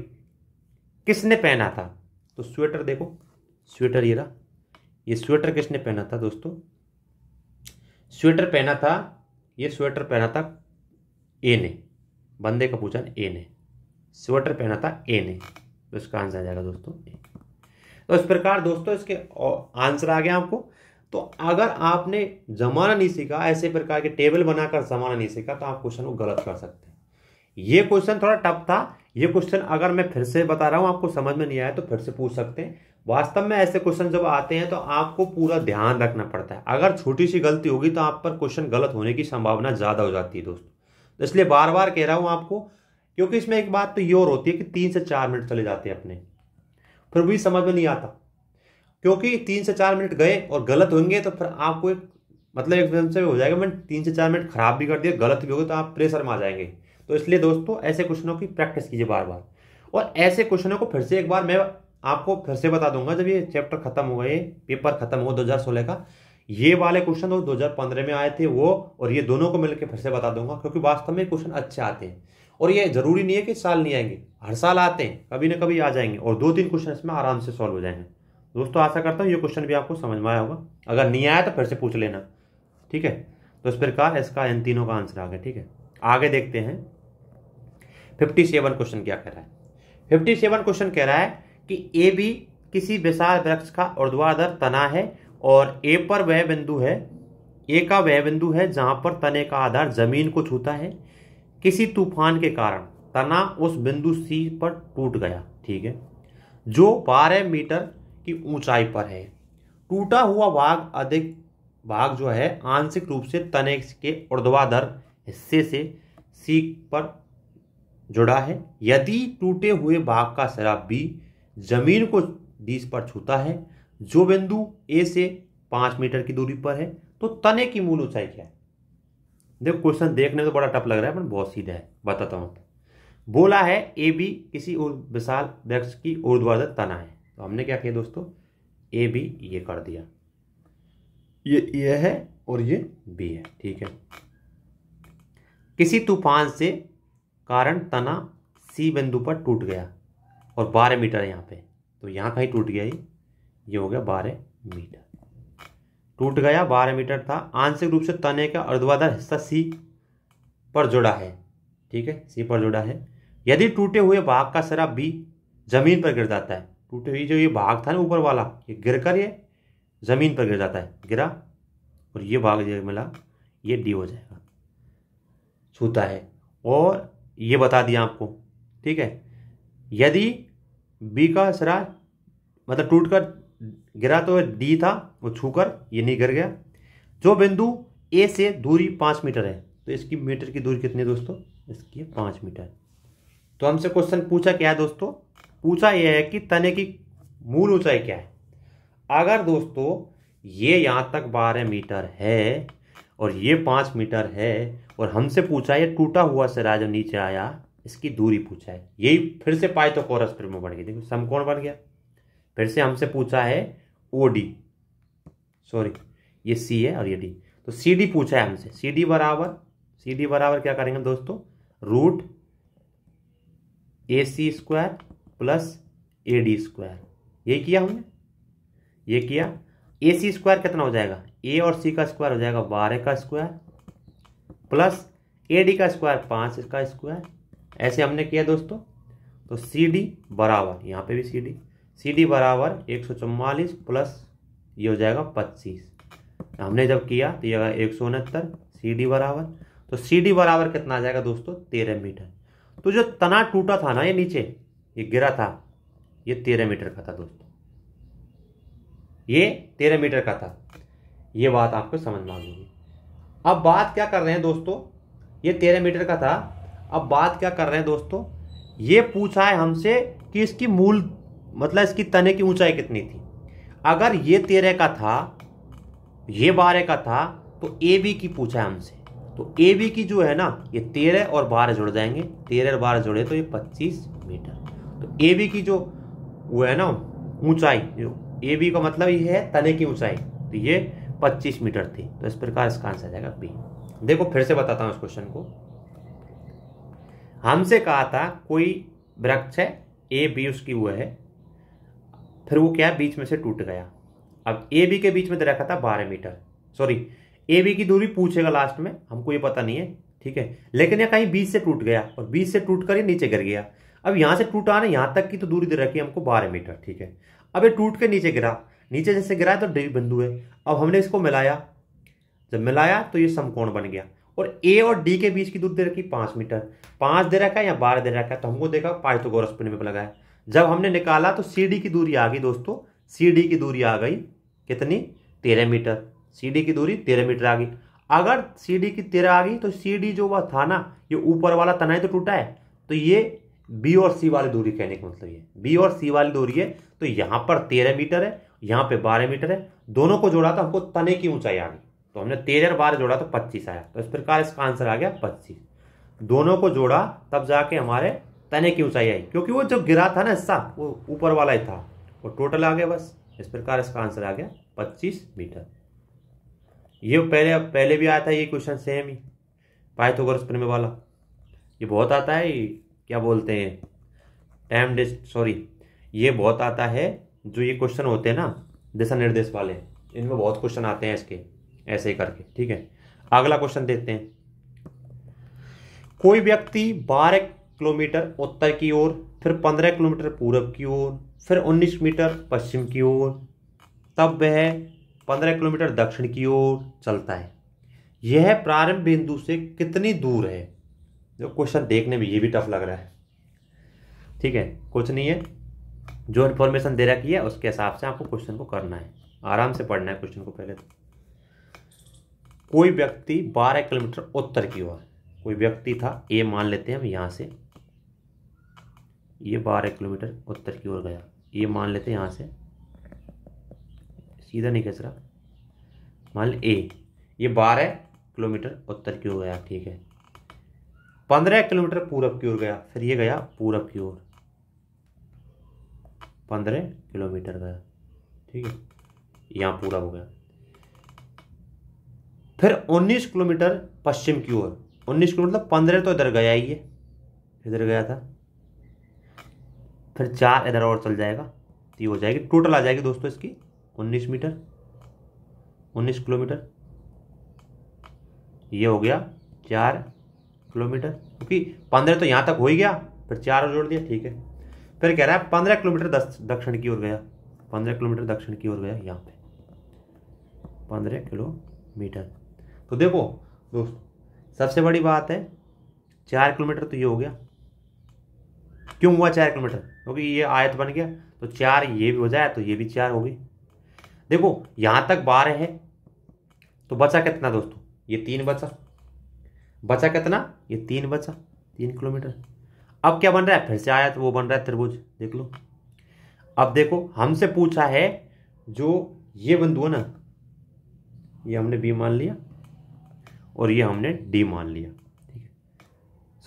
किसने पहना था तो स्वेटर देखो स्वेटर ये रहा ये स्वेटर किसने पहना था दोस्तों स्वेटर पहना था ये स्वेटर पहना था ए ने बंदे का पूछा ए ने स्वेटर पहना था ए ने तो इसका आंसर आ जाएगा दोस्तों ए तो इस प्रकार दोस्तों इसके आंसर आ गया आपको तो अगर आपने जमाना नहीं सीखा ऐसे प्रकार के टेबल बनाकर जमाना नहीं सीखा तो आप क्वेश्चन को गलत कर सकते हैं ये क्वेश्चन थोड़ा टफ था ये क्वेश्चन अगर मैं फिर से बता रहा हूँ आपको समझ में नहीं आया तो फिर से पूछ सकते हैं वास्तव में ऐसे क्वेश्चन जब आते हैं तो आपको पूरा ध्यान रखना पड़ता है अगर छोटी सी गलती होगी तो आप पर क्वेश्चन गलत होने की संभावना ज़्यादा हो जाती है दोस्तों तो इसलिए बार बार कह रहा हूँ आपको क्योंकि इसमें एक बात तो ये और होती है कि तीन से चार मिनट चले जाते हैं अपने फिर भी समझ में नहीं आता क्योंकि तीन से चार मिनट गए और गलत होंगे तो फिर आपको एक मतलब एकदम से हो जाएगा मैंने तीन से चार मिनट खराब भी कर दिया गलत भी होगा तो आप प्रेशर में आ जाएंगे तो इसलिए दोस्तों ऐसे क्वेश्चनों की प्रैक्टिस कीजिए बार बार और ऐसे क्वेश्चनों को फिर से एक बार मैं आपको फिर से बता दूंगा जब ये चैप्टर खत्म हुआ ये पेपर खत्म हुआ सोलह का ये वाले क्वेश्चन तो दो हजार पंद्रह में आए थे वो और ये दोनों को मिलकर फिर से बता दूंगा क्योंकि वास्तव में क्वेश्चन अच्छे आते हैं और ये जरूरी नहीं है कि साल नहीं आएंगे हर साल आते हैं कभी ना कभी आ जाएंगे और दो तीन क्वेश्चन इसमें आराम से सॉल्व हो जाएंगे दोस्तों आशा करता हूँ ये क्वेश्चन भी आपको समझ में आया होगा अगर नहीं आया तो फिर से पूछ लेना ठीक है तो इस प्रकार इसका इन तीनों का आंसर आ गया ठीक है आगे देखते हैं फिफ्टी सेवन क्वेश्चन क्या कह रहा है फिफ्टी सेवन क्वेश्चन कह रहा है कि ए बी किसी विशाल वृक्ष का ऊर्ध्वाधर तना है और ए पर वह बिंदु है ए का वह बिंदु है जहाँ पर तने का आधार जमीन को छूता है किसी तूफान के कारण तना उस बिंदु सी पर टूट गया ठीक है जो बारह मीटर की ऊंचाई पर है टूटा हुआ भाग अधिक भाग जो है आंशिक रूप से तने के ऊर्ध्वाधर हिस्से से सी पर जुड़ा है यदि टूटे हुए भाग का शराब बी जमीन को बीज पर छूता है जो बिंदु ए से पांच मीटर की दूरी पर है तो तने की मूल ऊंचाई क्या है देखो क्वेश्चन देखने में तो बड़ा टफ लग रहा है पर बहुत सीधा है बताता हूं बोला है ए बी किसी विशाल वृक्ष की ऊर्ध्वाधर तना है तो हमने क्या किया दोस्तों ए बी ये कर दिया ये ये है और ये बी है ठीक है किसी तूफान से कारण तना सी बिंदु पर टूट गया और बारह मीटर यहाँ पे तो यहाँ कहीं टूट गया ये ये हो गया बारह मीटर टूट गया बारह मीटर था आंशिक रूप से तने का अर्धवाधर हिस्सा सी पर जुड़ा है ठीक है सी पर जुड़ा है यदि टूटे हुए भाग का सरा बी जमीन पर गिर जाता है टूटे हुए जो ये भाग था ना ऊपर वाला ये गिर कर ये ज़मीन पर गिर जाता है गिरा और ये भाग जो मिला ये डी हो जाएगा छूता है और ये बता दिया आपको ठीक है यदि बी का सरा मतलब टूट कर गिरा तो डी था वो छू कर ये नहीं गिर गया जो बिंदु ए से दूरी पाँच मीटर है तो इसकी मीटर की दूरी कितनी है दोस्तों इसकी पाँच मीटर तो हमसे क्वेश्चन पूछा क्या है दोस्तों पूछा यह है कि तने की मूल ऊंचाई क्या है अगर दोस्तों ये यहाँ तक बारह मीटर है और ये पाँच मीटर है और हमसे पूछा है टूटा हुआ सिरा जो नीचे आया इसकी दूरी पूछा है यही फिर से पाए तो कोरस प्रमो बढ़ गई देखो समकोण बन गया फिर से हमसे पूछा है ओ डी सॉरी ये सी है और ये डी तो सी डी पूछा है हमसे सी डी बराबर सी डी बराबर क्या करेंगे दोस्तों root A C square plus A D square ये किया हमने ये किया ए सी स्क्वायर कितना हो जाएगा ए और सी का स्क्वायर हो जाएगा बारह का स्क्वायर प्लस ए डी का स्क्वायर पाँच का स्क्वायर ऐसे हमने किया दोस्तों तो सी डी बराबर यहाँ पे भी सी डी सी डी बराबर एक सौ चौवालीस प्लस ये हो जाएगा पच्चीस तो हमने जब किया तो ये एक सौ उनहत्तर सी डी बराबर तो सी डी बराबर कितना आ जाएगा दोस्तों तेरह मीटर तो जो तना टूटा था ना ये नीचे ये गिरा था ये तेरह मीटर का था दोस्तों ये तेरह मीटर का था ये बात आपको समझ में आ अब बात क्या कर रहे हैं दोस्तों ये तेरह मीटर का था अब बात क्या कर रहे हैं दोस्तों ये पूछा है हमसे कि इसकी मूल मतलब इसकी तने की ऊंचाई कितनी थी अगर ये तेरह का था ये बारह का था तो ए बी की पूछा है हमसे तो ए बी की जो है ना ये तेरह और बारह जुड़ जाएंगे तेरह और बारह जुड़े तो ये पच्चीस मीटर तो ए बी की जो वो है ना ऊंचाई जो ए बी का मतलब ये है तने की ऊंचाई तो ये 25 मीटर थी तो इस प्रकार इसका आंसर आ जाएगा बी देखो फिर से बताता हूँ इस क्वेश्चन को हमसे कहा था कोई वृक्ष है ए बी उसकी वो है फिर वो क्या बीच में से टूट गया अब ए बी के बीच में दे तो रखा था बारह मीटर सॉरी ए बी की दूरी पूछेगा लास्ट में हमको ये पता नहीं है ठीक है लेकिन यह कहीं बीच से टूट गया और बीच से टूट कर ये नीचे गिर गया अब यहाँ से टूटा ना यहाँ तक की तो दूरी दे रखी हमको बारह मीटर ठीक है अब ये टूट के नीचे गिरा नीचे जैसे गिराया तो बिंदु है अब हमने इसको मिलाया जब मिलाया तो ये समकोण बन गया और ए और डी के बीच की दूरी दे रखी पांच मीटर पांच दे रखा है या बारह दे रखा है तो हमको देखा पाँच तो गोरस में लगाया जब हमने निकाला तो सी डी की दूरी आ गई दोस्तों सी डी की दूरी आ गई कितनी तेरह मीटर सी डी की दूरी तेरह मीटर आ गई अगर सी डी की तेरह आ गई तो सी डी जो वह था ना ये ऊपर वाला तनाई तो टूटा है तो ये बी और सी वाली दूरी कहने का मतलब ये बी और सी वाली दूरी है तो यहाँ पर तेरह मीटर है यहाँ पे बारह मीटर है दोनों को जोड़ा तो हमको तने की ऊंचाई आ गई तो हमने तेरह और बारह जोड़ा तो पच्चीस आया तो इस प्रकार इसका आंसर आ गया पच्चीस दोनों को जोड़ा तब जाके हमारे तने की ऊंचाई आई क्योंकि वो जो गिरा था ना हिस्सा वो ऊपर वाला ही था वो टोटल आ गया बस इस प्रकार इसका आंसर आ गया पच्चीस मीटर ये पहले पहले भी आया था ये क्वेश्चन सेम ही पाइथागोरस प्रमेय वाला ये बहुत आता है क्या बोलते हैं टाइम डिस्ट सॉरी ये बहुत आता है जो ये क्वेश्चन होते हैं ना दिशा निर्देश वाले इनमें बहुत क्वेश्चन आते हैं इसके ऐसे ही करके ठीक है अगला क्वेश्चन देखते हैं कोई व्यक्ति 12 किलोमीटर उत्तर की ओर फिर 15 किलोमीटर पूर्व की ओर फिर 19 मीटर पश्चिम की ओर तब वह 15 किलोमीटर दक्षिण की ओर चलता है यह प्रारंभ बिंदु से कितनी दूर है जो क्वेश्चन देखने में ये भी टफ लग रहा है ठीक है कुछ नहीं है जो इन्फॉर्मेशन दे रखी है उसके हिसाब से आपको क्वेश्चन को करना है आराम से पढ़ना है क्वेश्चन को पहले तो कोई व्यक्ति बारह किलोमीटर उत्तर की ओर कोई व्यक्ति था ये मान लेते हैं हम यहाँ से ये बारह किलोमीटर उत्तर की ओर गया ये मान लेते हैं यहाँ से सीधा नहीं खच रहा मान ले ए ये बारह किलोमीटर उत्तर की ओर गया ठीक है पंद्रह किलोमीटर पूरब की ओर गया फिर ये गया पूरब की ओर पंद्रह किलोमीटर का ठीक है यहाँ पूरा हो गया फिर उन्नीस किलोमीटर पश्चिम की ओर उन्नीस किलोमीटर मतलब पंद्रह तो इधर गया ही है इधर गया था फिर चार इधर और चल जाएगा तो ये हो जाएगी टोटल आ जाएगी दोस्तों इसकी उन्नीस मीटर उन्नीस किलोमीटर ये हो गया चार किलोमीटर क्योंकि पंद्रह तो यहाँ तक हो ही गया फिर चार और जोड़ दिया ठीक है फिर कह रहा है पंद्रह किलोमीटर दक्षिण की ओर गया पंद्रह किलोमीटर दक्षिण की ओर गया यहाँ पे पंद्रह किलोमीटर तो देखो दोस्तों सबसे बड़ी बात है चार किलोमीटर तो ये हो गया क्यों हुआ चार किलोमीटर क्योंकि तो ये आयत बन गया तो चार ये भी हो जाए तो ये भी चार हो गई देखो यहाँ तक बारह है तो बचा कितना दोस्तों ये तीन बचा बचा कितना ये तीन बचा तीन किलोमीटर अब क्या बन रहा है फिर से आया तो वो बन रहा है त्रिभुज देख लो अब देखो हमसे पूछा है जो ये बिंदु है ना ये हमने बी मान लिया और ये हमने डी मान लिया ठीक है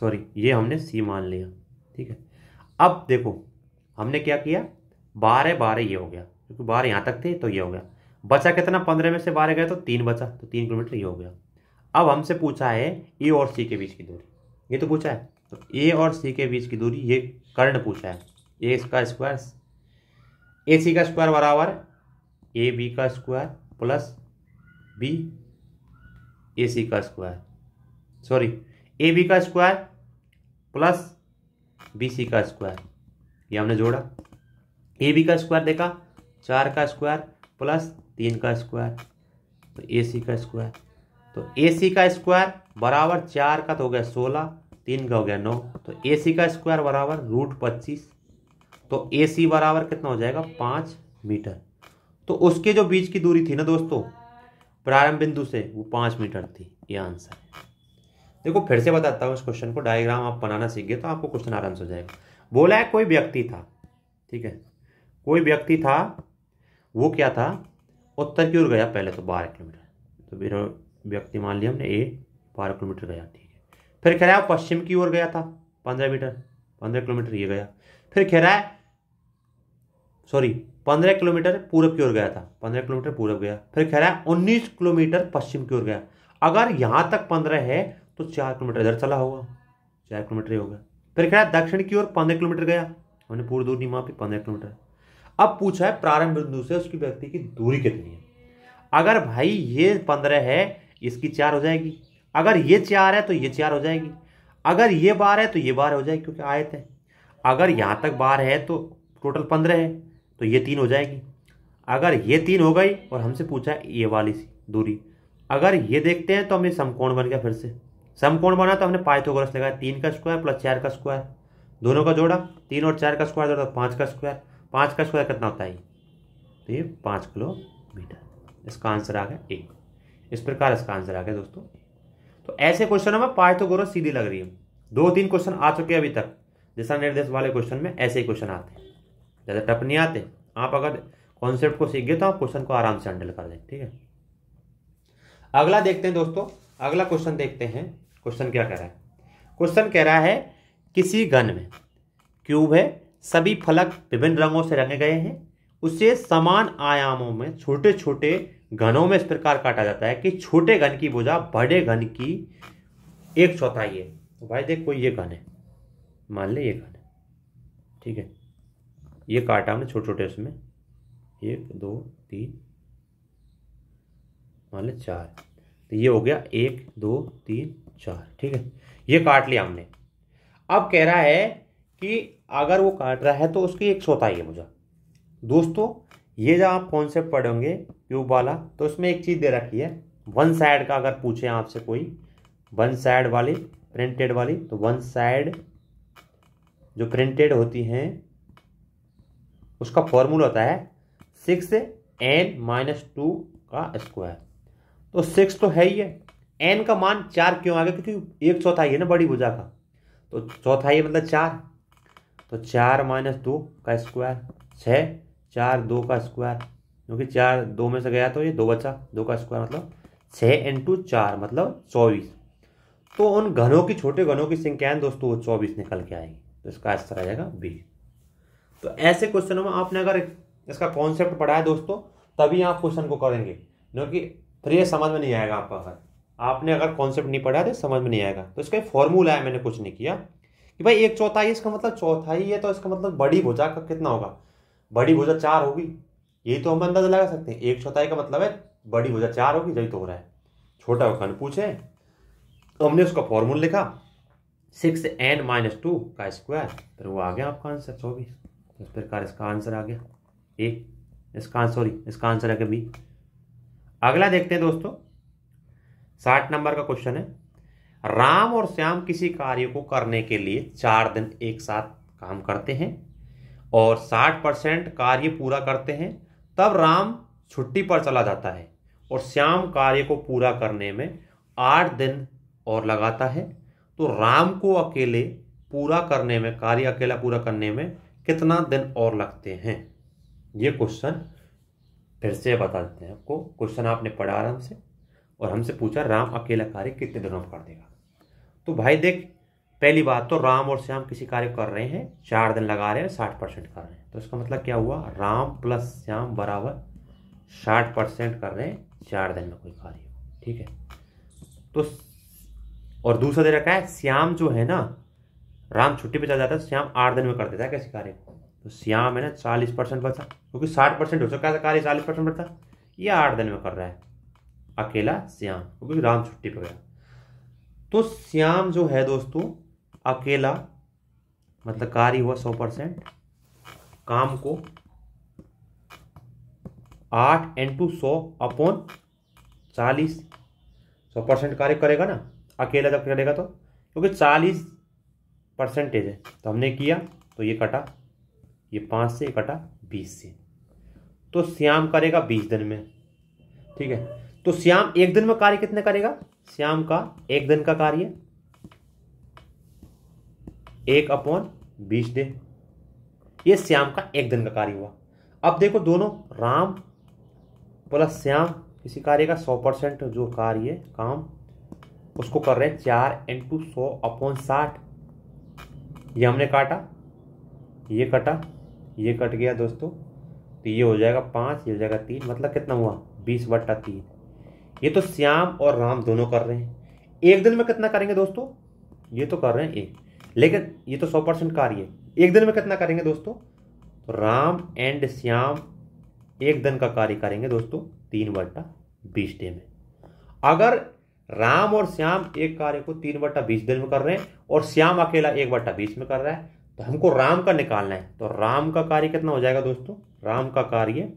सॉरी ये हमने सी मान लिया ठीक है अब देखो हमने क्या किया बारह बारह ये हो गया क्योंकि बारह यहाँ तक थे तो ये हो गया बचा कितना पंद्रह में से बारह गए तो तीन बचा तो तीन किलोमीटर ये हो गया अब हमसे पूछा है ए e और सी के बीच की दूरी ये तो पूछा है तो ए और सी के बीच की दूरी ये कर्ण पूछा है ए इसका स्क्वायर ए सी का स्क्वायर बराबर ए बी का square plus B A C का स्क्वायर सॉरी ए बी का स्क्वायर प्लस बी सी का स्क्वायर ये हमने जोड़ा ए बी का स्क्वायर देखा चार का स्क्वायर प्लस तीन का स्क्वायर तो ए सी का स्क्वायर तो ए सी का स्क्वायर बराबर चार का तो हो गया सोलह तीन का हो गया नौ तो ए सी का स्क्वायर बराबर रूट पच्चीस तो ए सी बराबर कितना हो जाएगा पाँच मीटर तो उसके जो बीच की दूरी थी ना दोस्तों प्रारंभ बिंदु से वो पाँच मीटर थी ये आंसर है देखो फिर से बताता हूँ इस क्वेश्चन को डायग्राम आप बनाना सीख गए तो आपको क्वेश्चन आराम से हो जाएगा बोला है कोई व्यक्ति था ठीक है कोई व्यक्ति था वो क्या था उत्तर की ओर गया पहले तो बारह किलोमीटर तो व्यक्ति मान लिया हमने ए बारह किलोमीटर गया ठीक फिर कह रहा है पश्चिम की ओर गया था पंद्रह मीटर पंद्रह किलोमीटर ये गया फिर कह रहा है सॉरी पंद्रह किलोमीटर पूरब की ओर गया था पंद्रह किलोमीटर पूरब गया फिर कह रहा है उन्नीस किलोमीटर पश्चिम की ओर गया अगर यहां तक पंद्रह है तो चार किलोमीटर इधर चला होगा चार किलोमीटर ही होगा फिर कह रहा है दक्षिण की ओर पंद्रह किलोमीटर गया हमने पूरी दूरी मापी पंद्रह किलोमीटर अब पूछा है प्रारंभ बिंदु से उसकी व्यक्ति की दूरी कितनी है अगर भाई ये पंद्रह है इसकी चार हो जाएगी अगर ये चार है तो ये चार हो जाएगी अगर ये बार है तो ये बार हो जाएगी क्योंकि आयत है अगर यहाँ तक बार है तो टोटल पंद्रह है तो ये तीन हो जाएगी अगर ये तीन हो गई और हमसे पूछा ये वाली सी दूरी अगर ये देखते हैं तो हमें समकोण बन गया फिर से समकोण बना तो हमने पाइथागोरस लगाया तीन का स्क्वायर प्लस चार का स्क्वायर दोनों का जोड़ा तीन और चार का स्क्वायर जोड़ा तो पाँच का स्क्वायर पाँच का स्क्वायर कितना होता है तो ये पाँच किलोमीटर इसका आंसर आ गया एक इस प्रकार इसका आंसर आ गया दोस्तों तो ऐसे क्वेश्चन में पाइथागोरस तो सीधी लग रही है दो तीन क्वेश्चन आ चुके हैं अभी तक दिशा निर्देश वाले क्वेश्चन में ऐसे ही क्वेश्चन आते हैं ज़्यादा टप नहीं आते आप अगर कॉन्सेप्ट को सीख गए तो आप क्वेश्चन को आराम से हैंडल कर दें ठीक है अगला देखते हैं दोस्तों अगला क्वेश्चन देखते हैं क्वेश्चन क्या कह रहा है क्वेश्चन कह रहा है किसी घन में क्यूब है सभी फलक विभिन्न रंगों से रंगे गए हैं उसे समान आयामों में छोटे छोटे घनों में इस प्रकार काटा जाता है कि छोटे घन की भुजा बड़े घन की एक चौथाई है तो भाई देखो ये घन है मान ले ये घन है ठीक है ये काटा हमने छोटे छोटे उसमें एक दो तीन मान ले चार तो ये हो गया एक दो तीन चार ठीक है ये काट लिया हमने अब कह रहा है कि अगर वो काट रहा है तो उसकी एक चौथाई है मुझे दोस्तों ये जब आप कॉन्सेप्ट पढ़ेंगे क्यूब वाला तो इसमें एक चीज़ दे रखी है वन साइड का अगर पूछे आपसे कोई वन साइड वाली प्रिंटेड वाली तो वन साइड जो प्रिंटेड होती हैं उसका फॉर्मूला होता है सिक्स एन माइनस टू का स्क्वायर तो सिक्स तो है ही है एन का मान चार क्यों आ गया क्योंकि एक चौथाई है ना बड़ी भुजा का तो चौथाई मतलब चार तो चार माइनस दो का स्क्वायर छः चार दो का स्क्वायर क्योंकि चार दो में से गया तो ये दो बचा दो का स्क्वायर मतलब छः इंटू चार मतलब चौबीस तो उन घनों की छोटे घनों की संख्याएं दोस्तों वो चौबीस निकल के आएगी तो इसका आंसर आ जाएगा बी तो ऐसे क्वेश्चनों में आपने अगर इसका कॉन्सेप्ट पढ़ा है दोस्तों तभी आप क्वेश्चन को करेंगे क्योंकि फिर ये समझ में नहीं आएगा आपका अगर आपने अगर कॉन्सेप्ट नहीं पढ़ा तो समझ में नहीं आएगा तो इसका फॉर्मूला है मैंने कुछ नहीं किया कि भाई एक चौथाई इसका मतलब चौथाई है तो इसका मतलब बड़ी भुजा का कितना होगा बड़ी भुजा चार होगी यही तो हम अंदाजा लगा सकते हैं एक चौथाई का मतलब है बड़ी भुजा चार होगी यही तो हो रहा है छोटा खंड पूछे तो हमने उसका फॉर्मूला लिखा सिक्स एन माइनस टू का स्क्वायर फिर वो आ गया आपका आंसर चौबीस इस प्रकार इसका आंसर आ गया ए इसका सॉरी इसका आंसर आ गया बी अगला देखते हैं दोस्तों साठ नंबर का क्वेश्चन है राम और श्याम किसी कार्य को करने के लिए चार दिन एक साथ काम करते हैं और 60 परसेंट कार्य पूरा करते हैं तब राम छुट्टी पर चला जाता है और श्याम कार्य को पूरा करने में आठ दिन और लगाता है तो राम को अकेले पूरा करने में कार्य अकेला पूरा करने में कितना दिन और लगते हैं ये क्वेश्चन फिर से बता देते हैं आपको क्वेश्चन आपने पढ़ा आराम से और हमसे पूछा राम अकेला कार्य कितने दिनों में कर देगा तो भाई देख पहली बात तो राम और श्याम किसी कार्य कर रहे हैं चार दिन लगा रहे हैं साठ परसेंट कर रहे हैं तो इसका मतलब क्या हुआ राम प्लस श्याम बराबर साठ परसेंट कर रहे हैं चार दिन में कोई कार्य ठीक है तो और दूसरा दे रखा है श्याम जो है ना राम छुट्टी पे चला जाता है श्याम आठ दिन में कर देता है कैसे कार्य को तो श्याम है ना चालीस परसेंट बचा क्योंकि साठ परसेंट हो सकता है तो कार्य चालीस परसेंट बचा ये आठ दिन में कर रहा है अकेला श्याम क्योंकि राम छुट्टी पे गया तो श्याम जो है दोस्तों अकेला मतलब कार्य हुआ सौ परसेंट काम को आठ इंटू सौ अपॉन चालीस सौ परसेंट कार्य करेगा ना अकेला जब करेगा तो क्योंकि चालीस परसेंटेज है तो हमने किया तो ये कटा ये पाँच से कटा बीस से तो श्याम करेगा बीस दिन में ठीक है तो श्याम एक दिन में कार्य कितने करेगा श्याम का एक दिन का कार्य एक अपॉन बीस डे ये श्याम का एक दिन का कार्य हुआ अब देखो दोनों राम प्लस श्याम किसी कार्य का सौ परसेंट जो कार्य काम उसको कर रहे हैं चार इंटू सौ अपॉन साठ ये हमने काटा ये कटा ये कट गया दोस्तों तो ये हो जाएगा पाँच ये हो जाएगा तीन मतलब कितना हुआ बीस बट्टा तीन ये तो श्याम और राम दोनों कर रहे हैं एक दिन में कितना करेंगे दोस्तों ये तो कर रहे हैं एक लेकिन ये तो सौ परसेंट कार्य है एक दिन में कितना करेंगे दोस्तों तो राम एंड श्याम एक दिन का कार्य करेंगे दोस्तों तीन बट्टा बीस डे में अगर राम और श्याम एक कार्य को तीन बट्टा बीस दिन में कर रहे हैं और श्याम अकेला एक बट्टा बीस में कर रहा है तो हमको राम का निकालना है तो राम का कार्य कितना हो जाएगा दोस्तों राम का कार्य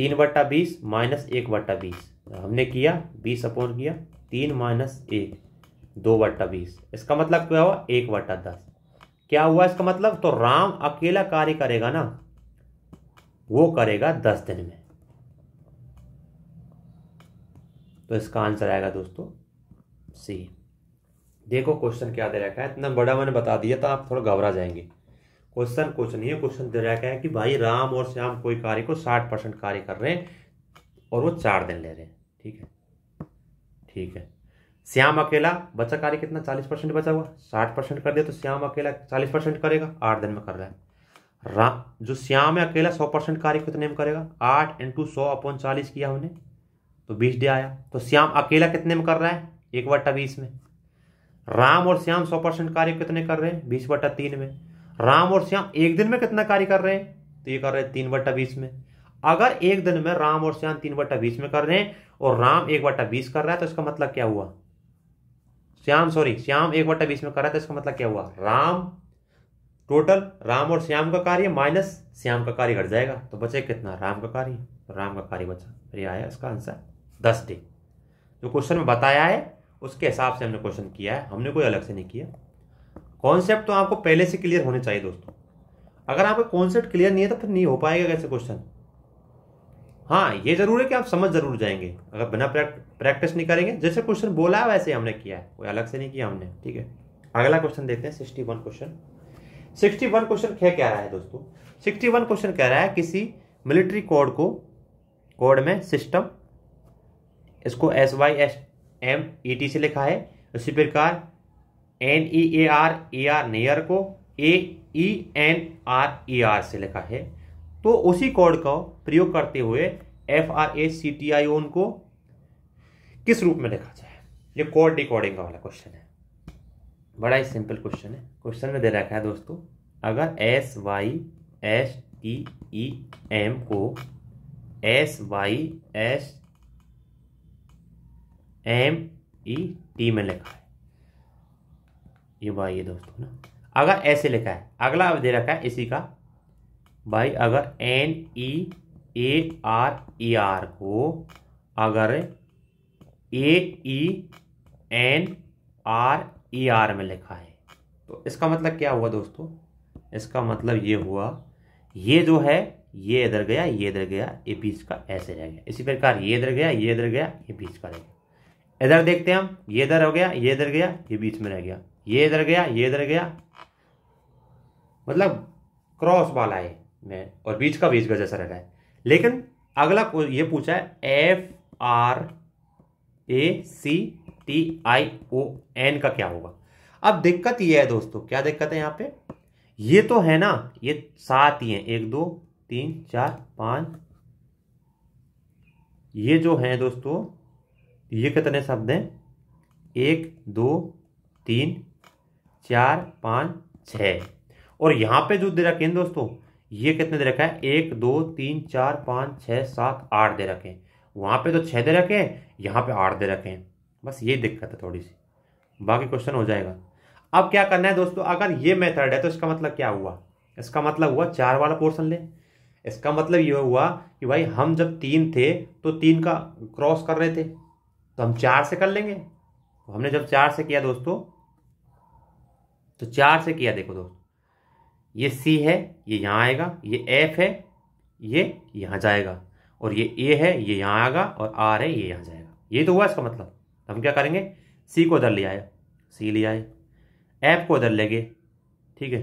तीन बट्टा बीस माइनस एक बट्टा बीस तो हमने किया बीस अपॉन किया तीन माइनस एक दो वट्टा बीस इसका मतलब क्या हुआ एक वट्टा दस क्या हुआ इसका मतलब तो राम अकेला कार्य करेगा ना वो करेगा दस दिन में तो इसका आंसर आएगा दोस्तों सी देखो क्वेश्चन क्या दे रखा है इतना बड़ा मैंने बता दिया था आप थोड़ा घबरा जाएंगे क्वेश्चन कुछ नहीं है क्वेश्चन दे रखा है कि भाई राम और श्याम कोई कार्य को साठ परसेंट कार्य कर रहे हैं और वो चार दिन ले रहे हैं ठीक है ठीक है श्याम अकेला बचा कार्य कितना चालीस परसेंट बचा हुआ साठ परसेंट कर दिया तो श्याम अकेला चालीस परसेंट करेगा आठ दिन में कर रहा है रा जो श्याम है अकेला सौ परसेंट कार्य कितने में करेगा आठ इंटू सौ अपॉन चालीस किया हमने तो बीस डे आया तो श्याम अकेला कितने में कर रहा है एक बट्टा बीस में राम और श्याम सौ परसेंट कार्य कितने कर रहे हैं बीस बट्टा तीन में राम और श्याम एक दिन में कितना कार्य कर रहे हैं तो ये कर रहे हैं तीन बट्टा बीस में अगर एक दिन में राम और श्याम तीन बट्टा बीस में कर रहे हैं और राम एक बट्टा बीस कर रहा है तो इसका मतलब क्या हुआ श्याम सॉरी श्याम एक बट्टा बीस में करा था इसका मतलब क्या हुआ राम टोटल राम और श्याम का कार्य माइनस श्याम का कार्य घट जाएगा तो बचे कितना राम का कार्य राम का कार्य बचा ये आया इसका आंसर दस डे जो क्वेश्चन में बताया है उसके हिसाब से हमने क्वेश्चन किया है हमने कोई अलग से नहीं किया कॉन्सेप्ट तो आपको पहले से क्लियर होने चाहिए दोस्तों अगर आपका कॉन्सेप्ट क्लियर नहीं है तो फिर नहीं हो पाएगा कैसे क्वेश्चन हाँ ये जरूर है कि आप समझ जरूर जाएंगे अगर बिना प्रैक्टिस नहीं करेंगे जैसे क्वेश्चन बोला है वैसे हमने किया है कोई अलग से नहीं किया हमने ठीक है अगला क्वेश्चन देखते हैं sixty one question sixty one question क्या कह रहा है दोस्तों सिक्सटी वन क्वेश्चन कह रहा है किसी मिलिट्री कोड को कोड में सिस्टम इसको S Y S M E T से लिखा है उसी प्रकार N E A R E R near को A E N R E R से लिखा है तो उसी कोड का प्रयोग करते हुए F R A C T I O N को किस रूप में लिखा जाए ये कोड डिकोडिंग वाला क्वेश्चन है बड़ा ही सिंपल क्वेश्चन है क्वेश्चन में दे रखा है दोस्तों अगर S Y S T E M को S Y S M E T में लिखा है ये भाई ये दोस्तों ना अगर ऐसे लिखा है अगला अब दे रखा है इसी का भाई अगर N E A R E R को अगर A E N R E R में लिखा है तो इसका मतलब क्या हुआ दोस्तों इसका मतलब ये हुआ ये जो है ये इधर गया ये इधर गया ये बीच का ऐसे रह गया इसी प्रकार ये इधर गया ये इधर गया ये बीच का रह गया इधर देखते हैं हम ये इधर हो गया ये इधर गया ये बीच में रह गया ये इधर गया ये इधर गया मतलब क्रॉस वाला है में और बीच का बीच का जैसा रह है लेकिन अगला ये पूछा है F R A C T I O N का क्या होगा अब दिक्कत ये है दोस्तों क्या दिक्कत है यहाँ पे ये तो है ना ये सात ही है एक दो तीन चार पाँच ये जो है दोस्तों ये कितने शब्द हैं एक दो तीन चार पाँच छ और यहाँ पे जो दे रखे हैं दोस्तों ये कितने दे रखा है एक दो तीन चार पाँच छः सात आठ दे रखे हैं वहाँ पे तो छः दे रखे हैं यहाँ पे आठ दे रखे हैं बस ये दिक्कत है थोड़ी सी बाकी क्वेश्चन हो जाएगा अब क्या करना है दोस्तों अगर ये मेथड है तो इसका मतलब क्या हुआ इसका मतलब हुआ चार वाला पोर्सन ले इसका मतलब ये हुआ कि भाई हम जब तीन थे तो तीन का क्रॉस कर रहे थे तो हम चार से कर लेंगे तो हमने जब चार से किया दोस्तों तो चार से किया देखो दोस्तों ये सी है ये यहाँ आएगा ये एफ है ये यहाँ जाएगा और ये ए है ये यहाँ आएगा और आर है ये यहाँ जाएगा ये तो हुआ इसका मतलब तो हम क्या करेंगे सी को उधर ले आए सी ले आए एफ को उधर ले गए ठीक है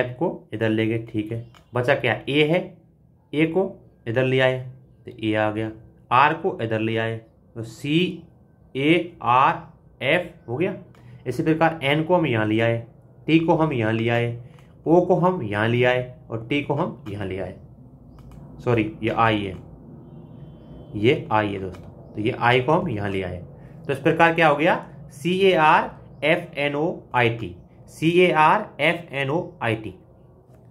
एफ को इधर ले गए ठीक है बचा क्या ए है ए को इधर ले आए तो ए आ गया आर को इधर ले आए तो सी ए आर एफ हो गया इसी प्रकार एन को हम यहाँ ले आए टी को हम यहाँ ले आए ओ को हम यहाँ ले आए और टी को हम यहाँ ले आए सॉरी ये आई है ये आई है दोस्तों तो ये आई को हम यहाँ ले आए तो इस प्रकार क्या हो गया C A R F N O I T C A R F N O I T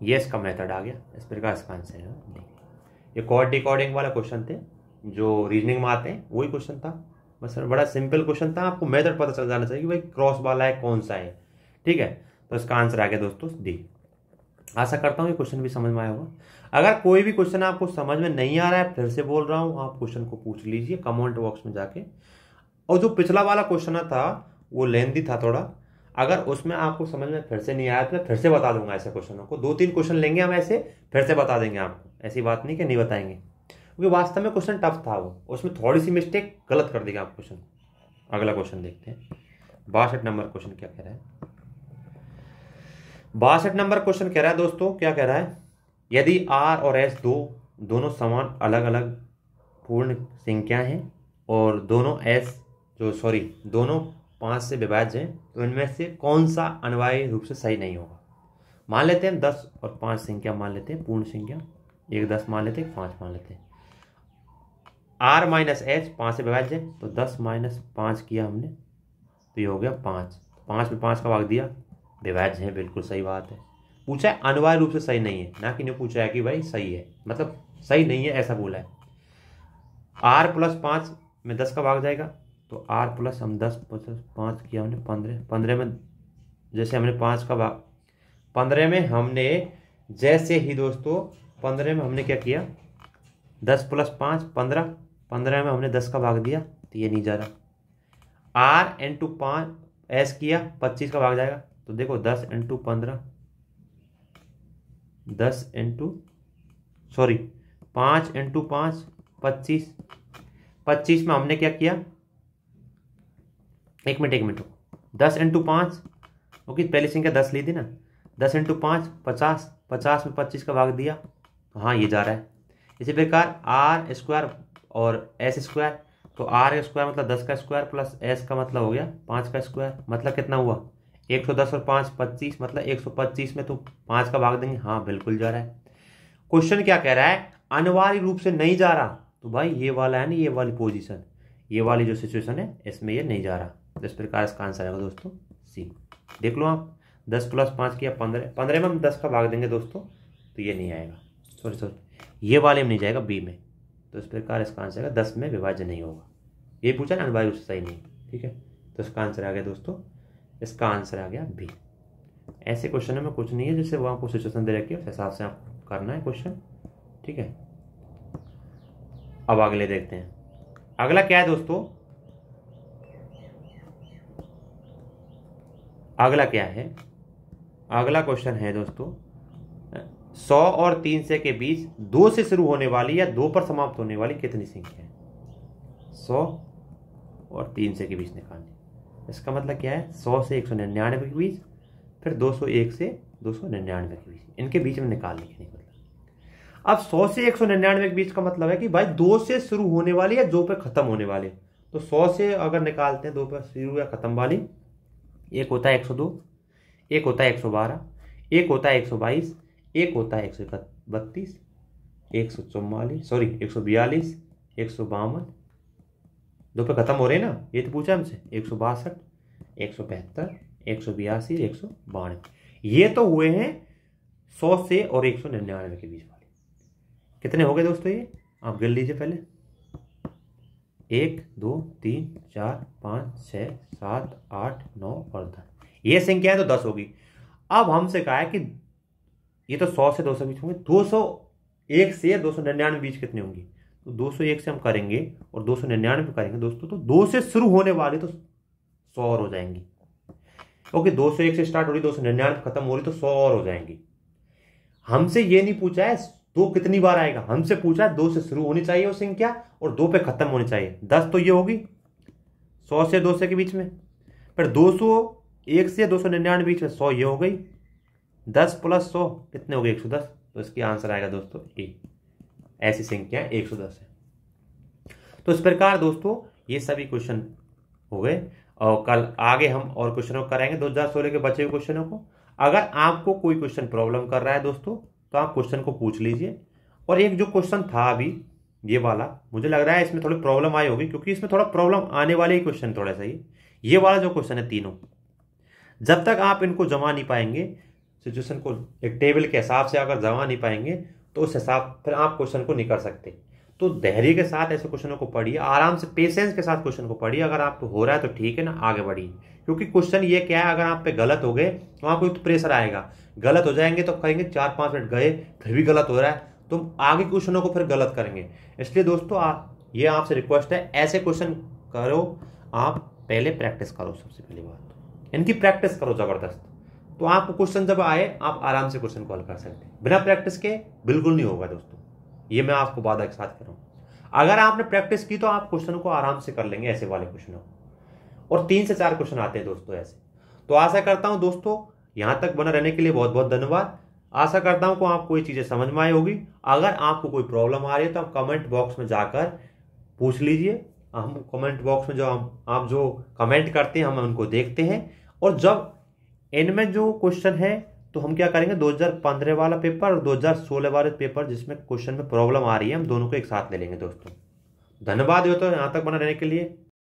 ये इसका मेथड आ गया इस प्रकार इसका आंसर है ये कॉर्ड डिकॉर्डिंग वाला क्वेश्चन थे जो रीजनिंग में आते हैं वही क्वेश्चन था बस बड़ा सिंपल क्वेश्चन था आपको मेथड पता चल जाना चाहिए कि भाई क्रॉस वाला है कौन सा है ठीक है तो इसका आंसर आ गया दोस्तों डी आशा करता हूँ ये क्वेश्चन भी समझ में आया होगा अगर कोई भी क्वेश्चन आपको समझ में नहीं आ रहा है फिर से बोल रहा हूँ आप क्वेश्चन को पूछ लीजिए कमेंट बॉक्स में जाके और जो पिछला वाला क्वेश्चन था वो लेंदी था थोड़ा अगर उसमें आपको समझ में फिर से नहीं आया तो मैं फिर से बता दूंगा ऐसे क्वेश्चनों को दो तीन क्वेश्चन लेंगे हम ऐसे फिर से बता देंगे आपको ऐसी बात नहीं कि नहीं बताएंगे क्योंकि वास्तव में क्वेश्चन टफ था वो उसमें थोड़ी सी मिस्टेक गलत कर देगा आप क्वेश्चन अगला क्वेश्चन देखते हैं बासठ नंबर क्वेश्चन क्या कह रहा है बासठ नंबर क्वेश्चन कह रहा है दोस्तों क्या कह रहा है यदि आर और एस दो दोनों समान अलग अलग पूर्ण संख्या हैं और दोनों एस जो सॉरी दोनों पाँच से विभाज्य हैं तो इनमें से कौन सा अनिवार्य रूप से सही नहीं होगा मान लेते हैं दस और पाँच संख्या मान लेते हैं पूर्ण संख्या एक दस मान लेते हैं पाँच मान लेते हैं आर माइनस एच पाँच से विभाज्य तो दस माइनस पाँच किया हमने तो ये हो गया पाँच पाँच में पाँच का भाग दिया विवैध है बिल्कुल सही बात है पूछा है अनिवार्य रूप से सही नहीं है ना कि ने पूछा है कि भाई सही है मतलब सही नहीं है ऐसा बोला है आर प्लस पाँच में दस का भाग जाएगा तो आर प्लस हम दस प्लस पाँच किया हमने पंद्रह पंद्रह में जैसे हमने पाँच का भाग पंद्रह में हमने जैसे ही दोस्तों पंद्रह में हमने क्या किया दस प्लस पाँच पंद्रह पंद्रह में हमने दस का भाग दिया तो ये नहीं जा रहा आर एन टू पाँच एस किया पच्चीस का भाग जाएगा तो देखो दस इंटू पंद्रह दस इंटू सॉरी पाँच इंटू पाँच पच्चीस पच्चीस में हमने क्या किया एक मिनट एक मिनट दस इंटू पाँच ओके पहली संख्या दस ली थी ना दस इंटू पाँच पचास पचास में पच्चीस का भाग दिया तो हाँ ये जा रहा है इसी प्रकार आर स्क्वायर और एस स्क्वायर तो आर स्क्वायर मतलब दस का स्क्वायर प्लस एस का मतलब हो गया पाँच का स्क्वायर मतलब कितना हुआ एक सौ दस और पाँच पच्चीस मतलब एक सौ पच्चीस में तो पाँच का भाग देंगे हाँ बिल्कुल जा रहा है क्वेश्चन क्या कह रहा है अनिवार्य रूप से नहीं जा रहा तो भाई ये वाला है ना ये वाली पोजिशन ये वाली जो सिचुएशन है इसमें ये नहीं जा रहा तो इस प्रकार इसका आंसर आएगा दोस्तों सी देख लो आप दस प्लस पाँच किया पंद्रह पंद्रह में हम दस का भाग देंगे दोस्तों तो ये नहीं आएगा सॉरी सॉरी ये वाले में नहीं जाएगा बी में तो इस प्रकार इसका आंसर आएगा दस में विभाजन नहीं होगा ये पूछा ना अनिवार्य रूप से सही नहीं ठीक है तो इसका आंसर आ गया दोस्तों इसका आंसर आ गया बी ऐसे क्वेश्चन में कुछ नहीं है जैसे वो आपको सिचुएशन दे रखी है उस हिसाब से आपको करना है क्वेश्चन ठीक है अब अगले देखते हैं अगला क्या है दोस्तों अगला क्या है अगला क्वेश्चन है दोस्तों सौ और तीन सौ के बीच दो से शुरू होने वाली या दो पर समाप्त होने वाली कितनी संख्या है सौ और तीन सौ के बीच निकालनी इसका मतलब क्या है सौ से एक सौ निन्यानवे के बीच फिर दो सौ एक से दो सौ निन्यानवे के बीच इनके बीच में निकाल लिखे मतलब अब सौ से एक सौ निन्यानवे के बीच का मतलब है कि भाई दो से शुरू होने वाली या दो पे खत्म होने वाले तो सौ से अगर निकालते हैं दो पे शुरू या खत्म वाली एक होता है एक सौ दो एक होता है एक सौ बारह एक होता है एक सौ बाईस एक होता है एक सौ बत्तीस एक सौ चौवालीस सॉरी एक सौ बयालीस एक सौ बावन दो पे ख़त्म हो रहे ना ये तो पूछा हमसे एक सौ बासठ एक सौ बहत्तर एक सौ बयासी एक सौ बानवे ये तो हुए हैं सौ से और एक सौ निन्यानवे के बीच वाले कितने हो गए दोस्तों ये आप गिन लीजिए पहले एक दो तीन चार पाँच छः सात आठ नौ और दस ये संख्या है तो दस होगी अब हमसे कहा है कि ये तो सौ से दो सौ बीच होंगे दो सौ एक से दो सौ निन्यानवे बीच कितने होंगे तो 201 से हम करेंगे और दो सौ निन्यानवे करेंगे दोस्तों तो दो से शुरू होने वाली तो सौ और हो जाएंगी ओके दो सौ एक से स्टार्ट हो रही दो सौ निन्यानवे खत्म हो रही तो सौ और हो जाएंगी हमसे ये नहीं पूछा है दो कितनी बार आएगा हमसे पूछा दो से शुरू होनी चाहिए वो संख्या और दो पे खत्म होनी चाहिए दस तो ये होगी सौ से दो सौ के बीच में फिर दो सौ एक से दो सौ निन्यानवे बीच में सौ ये हो गई दस प्लस सौ कितने हो गए एक सौ दस तो इसकी आंसर आएगा दोस्तों ए ऐसी संख्या एक सौ दस है तो इस प्रकार दोस्तों ये सभी क्वेश्चन हो गए और कल आगे हम और क्वेश्चनों को कराएंगे दो हजार सोलह के बचे हुए क्वेश्चनों को अगर आपको कोई क्वेश्चन प्रॉब्लम कर रहा है दोस्तों तो आप क्वेश्चन को पूछ लीजिए और एक जो क्वेश्चन था अभी ये वाला मुझे लग रहा है इसमें थोड़ी प्रॉब्लम आई होगी क्योंकि इसमें थोड़ा प्रॉब्लम आने वाले ही क्वेश्चन थोड़ा सा ही ये वाला जो क्वेश्चन है तीनों जब तक आप इनको जमा नहीं पाएंगे सिचुएशन को एक टेबल के हिसाब से अगर जमा नहीं पाएंगे तो उस हिसाब फिर आप क्वेश्चन को निकल सकते तो धैर्य के साथ ऐसे क्वेश्चनों को पढ़िए आराम से पेशेंस के साथ क्वेश्चन को पढ़िए अगर आप हो रहा है तो ठीक है ना आगे बढ़िए क्योंकि क्वेश्चन ये क्या है अगर आप पे गलत हो गए तो आपको तो प्रेशर आएगा गलत हो जाएंगे तो कहेंगे चार पाँच मिनट गए फिर भी गलत हो रहा है तो आगे क्वेश्चनों को फिर गलत करेंगे इसलिए दोस्तों आप ये आपसे रिक्वेस्ट है ऐसे क्वेश्चन करो आप पहले प्रैक्टिस करो सबसे पहली बात इनकी प्रैक्टिस करो ज़बरदस्त तो आपको क्वेश्चन जब आए आप आराम से क्वेश्चन कॉल कर सकते हैं बिना प्रैक्टिस के बिल्कुल नहीं होगा दोस्तों ये मैं आपको वादा के साथ कर रहा हूँ अगर आपने प्रैक्टिस की तो आप क्वेश्चन को आराम से कर लेंगे ऐसे वाले क्वेश्चनों को और तीन से चार क्वेश्चन आते हैं दोस्तों ऐसे तो आशा करता हूँ दोस्तों यहाँ तक बना रहने के लिए बहुत बहुत धन्यवाद आशा करता हूँ को आपको ये चीज़ें समझ में आई होगी अगर आपको कोई प्रॉब्लम आ रही है तो आप कमेंट बॉक्स में जाकर पूछ लीजिए हम कमेंट बॉक्स में जो हम आप जो कमेंट करते हैं हम उनको देखते हैं और जब इनमें जो क्वेश्चन है तो हम क्या करेंगे 2015 वाला पेपर और 2016 वाले पेपर जिसमें क्वेश्चन में प्रॉब्लम आ रही है हम दोनों को एक साथ ले लेंगे दोस्तों धन्यवाद ये तो यहाँ तक बना रहने के लिए